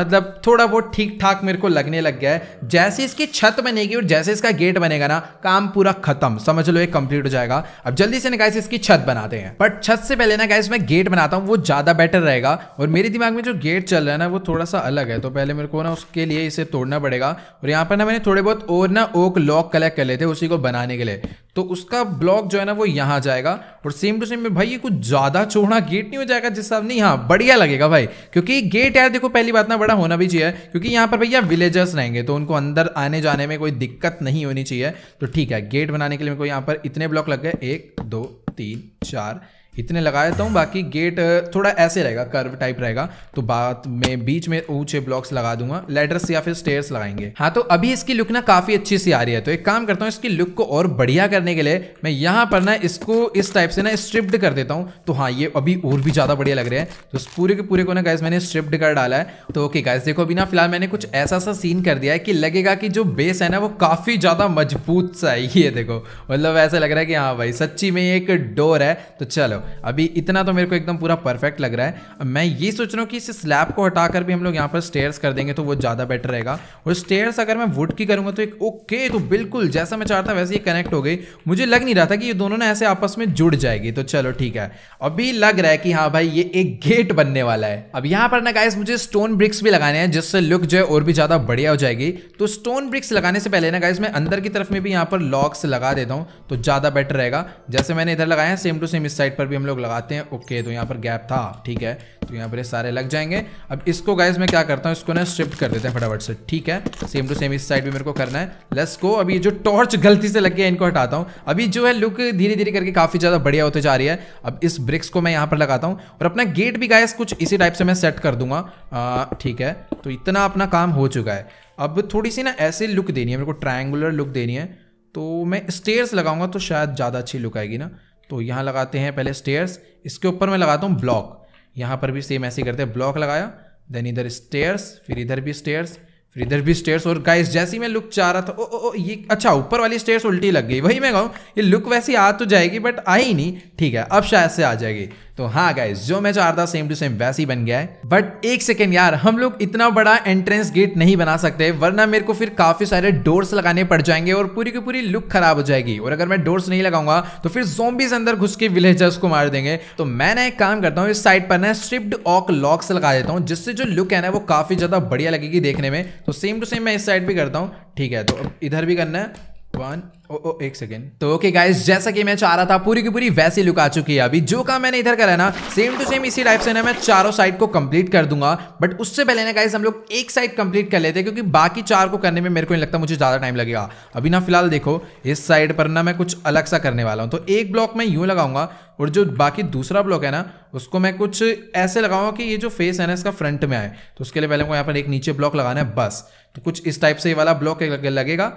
मतलब थोड़ा बहुत ठीक ठाक मेरे को लगने लग गया है जैसे इसकी छत बनेगी और जैसे इसका गेट बनेगा ना काम पूरा खत्म समझ लो ये कंप्लीट हो जाएगा अब जल्दी से गाइस इसकी छत बनाते हैं बट छत से पहले ना गाइस मैं गेट बनाता हूँ वो ज्यादा बेटर रहेगा और मेरे दिमाग में जो गेट चल रहा है ना वो थोड़ा सा अलग है तो पहले मेरे को ना उसके लिए इसे तोड़ना पड़ेगा और यहाँ पर ना मैंने थोड़े बहुत और ना ओक लॉक कलेक्ट कर लेते उसी को बनाने के लिए तो उसका ब्लॉक जो है ना वो यहाँ जाएगा और सेम टू सेम में भाई ये कुछ ज़्यादा चौड़ा गेट नहीं हो जाएगा जिस हिसाब नहीं हाँ बढ़िया लगेगा भाई क्योंकि गेट यार देखो पहली बात ना बड़ा होना भी चाहिए क्योंकि यहाँ पर भैया विलेजर्स रहेंगे तो उनको अंदर आने जाने में कोई दिक्कत नहीं होनी चाहिए तो ठीक है गेट बनाने के लिए मेरे को यहाँ पर इतने ब्लॉक लग गए एक दो तीन चार इतने लगा देता तो हूँ बाकी गेट थोड़ा ऐसे रहेगा कर्व टाइप रहेगा तो बाद में बीच में ऊंचे ब्लॉक्स लगा दूंगा लेडर्स या फिर स्टेयर्स लगाएंगे हाँ तो अभी इसकी लुक ना काफी अच्छी सी आ रही है तो एक काम करता हूँ इसकी लुक को और बढ़िया करने के लिए मैं यहाँ पर ना इसको इस टाइप से ना स्ट्रिप्ड कर देता हूँ तो हाँ ये अभी और भी ज़्यादा बढ़िया लग रहा है तो पूरे के पूरे को ना गैस मैंने स्ट्रिप्ड कर डाला है तो ओके गैस देखो अभी ना फिलहाल मैंने कुछ ऐसा सा सीन कर दिया है कि लगेगा कि जो बेस है ना वो काफ़ी ज़्यादा मजबूत सा है ये देखो मतलब ऐसा लग रहा है कि हाँ भाई सच्ची में एक डोर है तो चलो अभी इतना तो मेरे को एकदम पूरा परफेक्ट लग रहा है मैं ये सोच रहा हूँ कि इस स्लैब को हटाकर भी हम लोग यहाँ पर स्टेयर्स कर देंगे तो वो ज़्यादा बेटर रहेगा और स्टेयर्स अगर मैं वुड की करूँगा तो एक ओके तो बिल्कुल जैसा मैं चाहता वैसे ही कनेक्ट हो गई मुझे लग नहीं रहा था कि ये दोनों ना ऐसे आपस में जुड़ जाएगी तो चलो ठीक है अभी लग रहा है कि हाँ भाई ये एक गेट बनने वाला है अब यहाँ पर ना गाइस मुझे स्टोन ब्रिक्स भी लगाने हैं जिससे लुक जो है और भी ज़्यादा बढ़िया हो जाएगी तो स्टोन ब्रिक्स लगाने से पहले ना गाइस मैं अंदर की तरफ में भी यहाँ पर लॉक्स लगा देता हूँ तो ज़्यादा बेटर रहेगा जैसे मैंने इधर लगाया सेम टू सेम इस साइड पर भी हम लोग लगाते हैं ओके तो यहाँ पर गैप था ठीक है तो यहाँ पर ये सारे लग जाएंगे अब इसको गाइज मैं क्या करता हूँ इसको ना शिफ्ट कर देते हैं फटाफट से ठीक है सेम टू सेम इस साइड भी मेरे को करना है लेस को अभी जो टॉर्च गलती से लग गया इनको हटाता हूँ अभी जो है लुक धीरे धीरे करके काफ़ी ज़्यादा बढ़िया होते जा रही है अब इस ब्रिक्स को मैं यहाँ पर लगाता हूँ और अपना गेट भी गाइज कुछ इसी टाइप से मैं सेट कर दूंगा ठीक है तो इतना अपना काम हो चुका है अब थोड़ी सी ना ऐसी लुक देनी है मेरे को ट्राइंगुलर लुक देनी है तो मैं स्टेयर्स लगाऊंगा तो शायद ज़्यादा अच्छी लुक आएगी ना तो यहाँ लगाते हैं पहले स्टेयर्स इसके ऊपर मैं लगाता हूँ ब्लॉक यहाँ पर भी सेम ऐसे करते हैं ब्लॉक लगाया देन इधर स्टेयर्स फिर इधर भी स्टेयर्स फिर इधर भी स्टेयर्स और गाइस जैसी मैं लुक चाह रहा था ओ ओ, ओ ये अच्छा ऊपर वाली स्टेयर्स उल्टी लग गई वही मैं कहूँ ये लुक वैसी आ तो जाएगी बट आई नहीं ठीक है अब शायद से आ जाएगी तो हाँ गाइज जो मैच आ रहा था सेम टू सेम वैसे ही बन गया है बट एक सेकेंड यार हम लोग इतना बड़ा एंट्रेंस गेट नहीं बना सकते वरना मेरे को फिर काफी सारे डोर्स लगाने पड़ जाएंगे और पूरी की पूरी लुक खराब हो जाएगी और अगर मैं डोर्स नहीं लगाऊंगा तो फिर जोम्बिस अंदर घुस के विलेजर्स को मार देंगे तो मैं ना एक काम करता हूँ इस साइड पर ना स्ट्रिप्ड ऑक लॉक्स लगा देता हूँ जिससे जो लुक है ना वो काफी ज्यादा बढ़िया लगेगी देखने में तो सेम टू सेम मैं इस साइड भी करता हूँ ठीक है तो इधर भी करना है वन ओ ओ एक सेकेंड तो ओके गाइस जैसा कि मैं चाह रहा था पूरी की पूरी वैसी लुक आ चुकी है अभी जो काम मैंने इधर करा ना सेम टू सेम इसी टाइप से ना मैं चारों साइड को कंप्लीट कर दूंगा बट उससे पहले ना गाइस हम लोग एक साइड कंप्लीट कर लेते हैं क्योंकि बाकी चार को करने में मेरे को नहीं लगता मुझे ज़्यादा टाइम लगेगा अभी ना फिलहाल देखो इस साइड पर ना मैं कुछ अलग सा करने वाला हूँ तो एक ब्लॉक मैं यूँ लगाऊंगा और जो बाकी दूसरा ब्लॉक है ना उसको मैं कुछ ऐसे लगाऊंगा कि ये जो फेस है ना इसका फ्रंट में आए तो उसके लिए पहले को यहाँ पर एक नीचे ब्लॉक लगाना है बस तो कुछ इस टाइप से ये वाला ब्लॉक लगेगा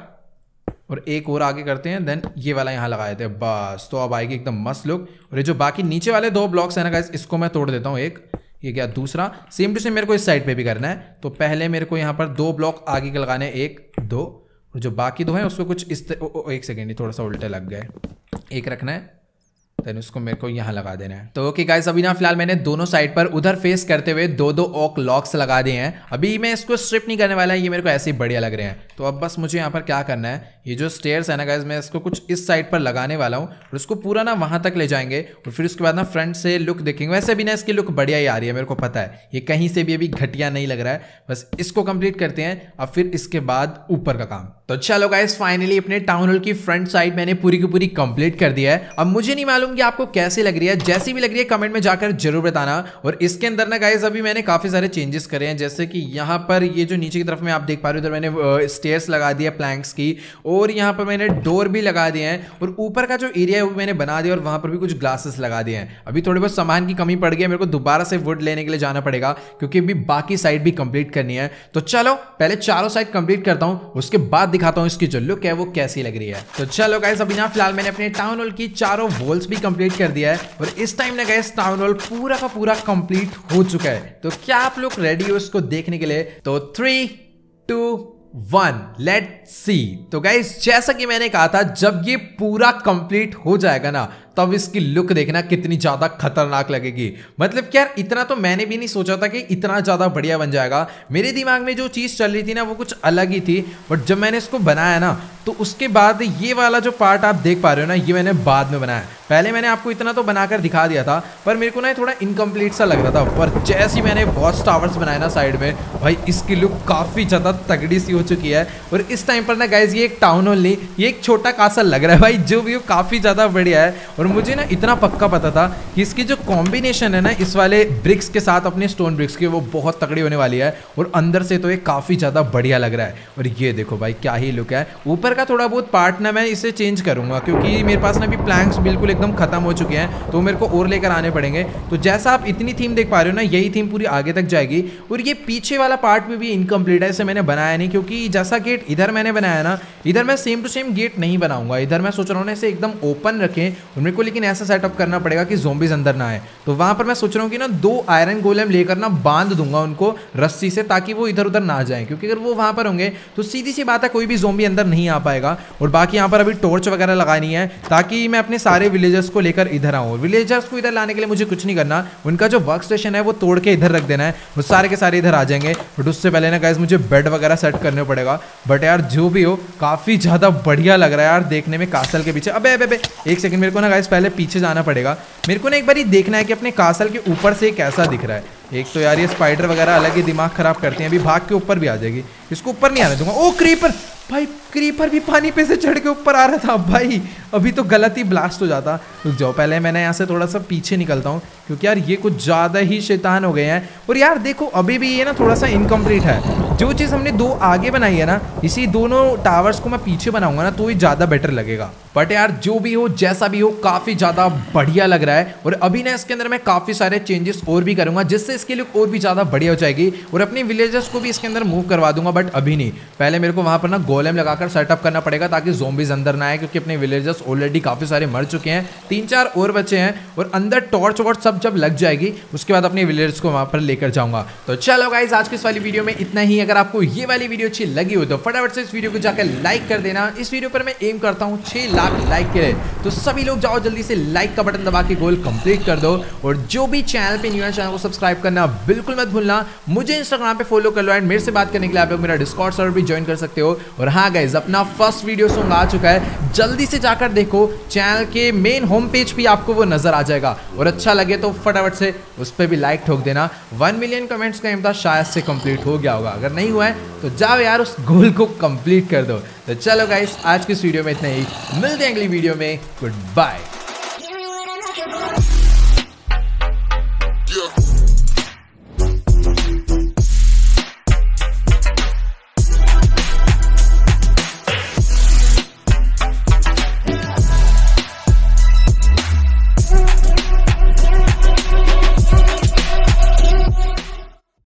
और एक और आगे करते हैं देन ये वाला यहाँ लगा देते हैं बस तो अब आएगी एकदम मस्त लुक और ये जो बाकी नीचे वाले दो ब्लॉक्स हैं ना गाइस इसको मैं तोड़ देता हूँ एक ये क्या दूसरा सेम टू सेम मेरे को इस साइड पे भी करना है तो पहले मेरे को यहाँ पर दो ब्लॉक आगे के लगाने एक दो और जो बाकी दो हैं उसको कुछ इस ओ, ओ, एक सेकेंड ही थोड़ा सा उल्टे लग गए एक रखना है देन उसको मेरे को यहाँ लगा देना है तो ओके गाइस अभी ना फिलहाल मैंने दोनों साइड पर उधर फेस करते हुए दो दो ओक लॉक्स लगा दिए हैं अभी मैं इसको स्ट्रिप नहीं करने वाला है ये मेरे को ऐसे ही बढ़िया लग रहे हैं तो अब बस मुझे यहाँ पर क्या करना है ये जो स्टेयर्स है ना गाइज मैं इसको कुछ इस साइड पर लगाने वाला हूँ और उसको पूरा ना वहाँ तक ले जाएंगे और फिर उसके बाद ना फ्रंट से लुक देखेंगे वैसे भी ना इसकी लुक बढ़िया ही आ रही है मेरे को पता है ये कहीं से भी अभी घटिया नहीं लग रहा है बस इसको कंप्लीट करते हैं और फिर इसके बाद ऊपर का काम तो चलो गाइज फाइनली अपने टाउन हॉल की फ्रंट साइड मैंने पूरी की पूरी कंप्लीट कर दिया है अब मुझे नहीं मालूम फिल्म की आपको कैसी लग रही है जैसी भी लग रही है कमेंट में जाकर जरूर बताना और इसके अंदर ना गाइज अभी मैंने काफ़ी सारे चेंजेस करे हैं जैसे कि यहाँ पर ये जो नीचे की तरफ में आप देख पा रहे हो उधर मैंने स्टेयर्स लगा दिया प्लैंक्स की और यहाँ पर मैंने डोर भी लगा दिए हैं और ऊपर का जो एरिया है वो मैंने बना दिया और वहाँ पर भी कुछ ग्लासेस लगा दिए हैं अभी थोड़ी बहुत सामान की कमी पड़ गई है मेरे को दोबारा से वुड लेने के लिए जाना पड़ेगा क्योंकि अभी बाकी साइड भी कंप्लीट करनी है तो चलो पहले चारों साइड कंप्लीट करता हूँ उसके बाद दिखाता हूँ इसकी जो लुक है वो कैसी लग रही है तो चलो गाइज अभी ना फिलहाल मैंने अपने टाउन हॉल की चारों वॉल्स भी कंप्लीट कर दिया है और इस टाइम ना गए टाउन हॉल पूरा का पूरा कंप्लीट हो चुका है तो क्या आप लोग रेडी हो इसको देखने के लिए तो three two one let see तो गाइज जैसा कि मैंने कहा था जब ये पूरा कंप्लीट हो जाएगा ना तब इसकी लुक देखना कितनी ज़्यादा खतरनाक लगेगी मतलब क्या इतना तो मैंने भी नहीं सोचा था कि इतना ज़्यादा बढ़िया बन जाएगा मेरे दिमाग में जो चीज़ चल रही थी ना वो कुछ अलग ही थी बट जब मैंने इसको बनाया ना तो उसके बाद ये वाला जो पार्ट आप देख पा रहे हो ना ये मैंने बाद में बनाया पहले मैंने आपको इतना तो बनाकर दिखा दिया था पर मेरे को ना थोड़ा इनकम्प्लीट सा लग रहा था पर जैसे ही मैंने वॉच टावर्स बनाए ना साइड में भाई इसकी लुक काफ़ी ज़्यादा तगड़ी सी हो चुकी है और इस टाइम पर ना गाइज ये एक टाउन हॉल नहीं ये एक छोटा कासा लग रहा है भाई जो हो काफ़ी ज़्यादा बढ़िया है और मुझे ना इतना पक्का पता था कि इसकी जो कॉम्बिनेशन है ना इस वाले ब्रिक्स के साथ अपने स्टोन ब्रिक्स की वो बहुत तगड़ी होने वाली है और अंदर से तो ये काफ़ी ज़्यादा बढ़िया लग रहा है और ये देखो भाई क्या ही लुक है ऊपर का थोड़ा बहुत पार्ट ना मैं इसे चेंज करूँगा क्योंकि मेरे पास ना अभी प्लैंक्स बिल्कुल एकदम ख़त्म हो चुके हैं तो मेरे को और लेकर आने पड़ेंगे तो जैसा आप इतनी थीम देख पा रहे हो ना यही थीम पूरी आगे तक जाएगी और ये पीछे वाला पार्ट में भी इनकम्प्लीट है इसे मैंने बनाया नहीं क्योंकि जैसा गेट इधर मैंने बनाया ना इधर मैं सेम टू सेम गेट नहीं बनाऊंगा इधर मैं सोच रहा हूँ ना इसे एकदम ओपन रखें मेरे को लेकिन ऐसा सेटअप करना पड़ेगा कि जोम्बिस अंदर ना आए तो वहां पर मैं सोच रहा हूँ कि ना दो आयरन गोलेम लेकर ना बांध दूंगा उनको रस्सी से ताकि वो इधर उधर ना जाए क्योंकि अगर वो वहां पर होंगे तो सीधी सी बात है कोई भी जोम्बी अंदर नहीं आ पाएगा और बाकी यहाँ पर अभी टॉर्च वगैरह लगानी है ताकि मैं अपने सारे विलेजर्स को लेकर इधर आऊँ विलेजर्स को इधर लाने के लिए मुझे कुछ नहीं करना उनका जो वर्क स्टेशन है वो तोड़ के इधर रख देना है वो सारे के सारे इधर आ जाएंगे बट उससे पहले ना गैस मुझे बेड वगैरह सेट करने पड़ेगा बट यार जो भी हो काफ़ी ज़्यादा बढ़िया लग रहा है यार देखने में कासल के पीछे अबे अबे अबे एक सेकंड मेरे को ना गाइस पहले पीछे जाना पड़ेगा मेरे को ना एक बार ये देखना है कि अपने कासल के ऊपर से कैसा दिख रहा है एक तो यार ये स्पाइडर वगैरह अलग ही दिमाग खराब करती है अभी भाग के ऊपर भी आ जाएगी इसको ऊपर नहीं आने दूंगा ओ क्रीपर भाई क्रीपर भी पानी पे से चढ़ के ऊपर आ रहा था भाई अभी तो गलत ही ब्लास्ट हो जाता रुक जाओ पहले मैंने यहाँ से थोड़ा सा पीछे निकलता हूँ क्योंकि यार ये कुछ ज़्यादा ही शैतान हो गए हैं और यार देखो अभी भी ये ना थोड़ा सा इनकम्प्लीट है जो चीज़ हमने दो आगे बनाई है ना इसी दोनों टावर्स को मैं पीछे बनाऊंगा ना तो ये ज़्यादा बेटर लगेगा बट यार जो भी हो जैसा भी हो काफ़ी ज़्यादा बढ़िया लग रहा है और अभी ना इसके अंदर मैं काफ़ी सारे चेंजेस और भी करूँगा जिससे इसके लिए और भी ज़्यादा बढ़िया हो जाएगी और अपनी विलेजर्स को भी इसके अंदर मूव करवा दूंगा बट अभी नहीं पहले मेरे को वहाँ पर ना गोलेम लगाकर सेटअप करना पड़ेगा ताकि जोम्बीज अंदर ना आए क्योंकि अपने विलेजर्स ऑलरेडी काफ़ी सारे मर चुके हैं तीन चार और बच्चे हैं और अंदर टॉर्च वॉर्च सब जब लग जाएगी उसके बाद अपने विलेजर्स को वहाँ पर लेकर जाऊँगा तो चलो गाइज आज की इस वाली वीडियो में इतना ही अगर आपको ये वाली वीडियो अच्छी लगी हो तो फटाफट से इस वीडियो को जाकर लाइक कर देना इस वीडियो पर मैं एम करता हूँ छः लाख लाइक के लिए तो सभी लोग जाओ जल्दी से लाइक का बटन दबा के गोल कंप्लीट कर दो और जो भी चैनल पर न्यू चैनल को सब्सक्राइब कर करना बिल्कुल मत भूलना मुझे इंस्टाग्राम पे फॉलो कर लो एंड मेरे से बात करने के लिए आप लोग मेरा डिस्कॉर्ड सर्वर भी ज्वाइन कर सकते हो और हाँ गाइज अपना फर्स्ट वीडियो सॉन्ग आ चुका है जल्दी से जाकर देखो चैनल के मेन होम पेज भी आपको वो नजर आ जाएगा और अच्छा लगे तो फटाफट से उस पर भी लाइक ठोक देना वन मिलियन कमेंट्स का इम्ता शायद से कंप्लीट हो गया होगा अगर नहीं हुआ है तो जाओ यार उस गोल को कंप्लीट कर दो तो चलो गाइस आज की इस वीडियो में इतना ही मिलते हैं अगली वीडियो में गुड बाय yeah.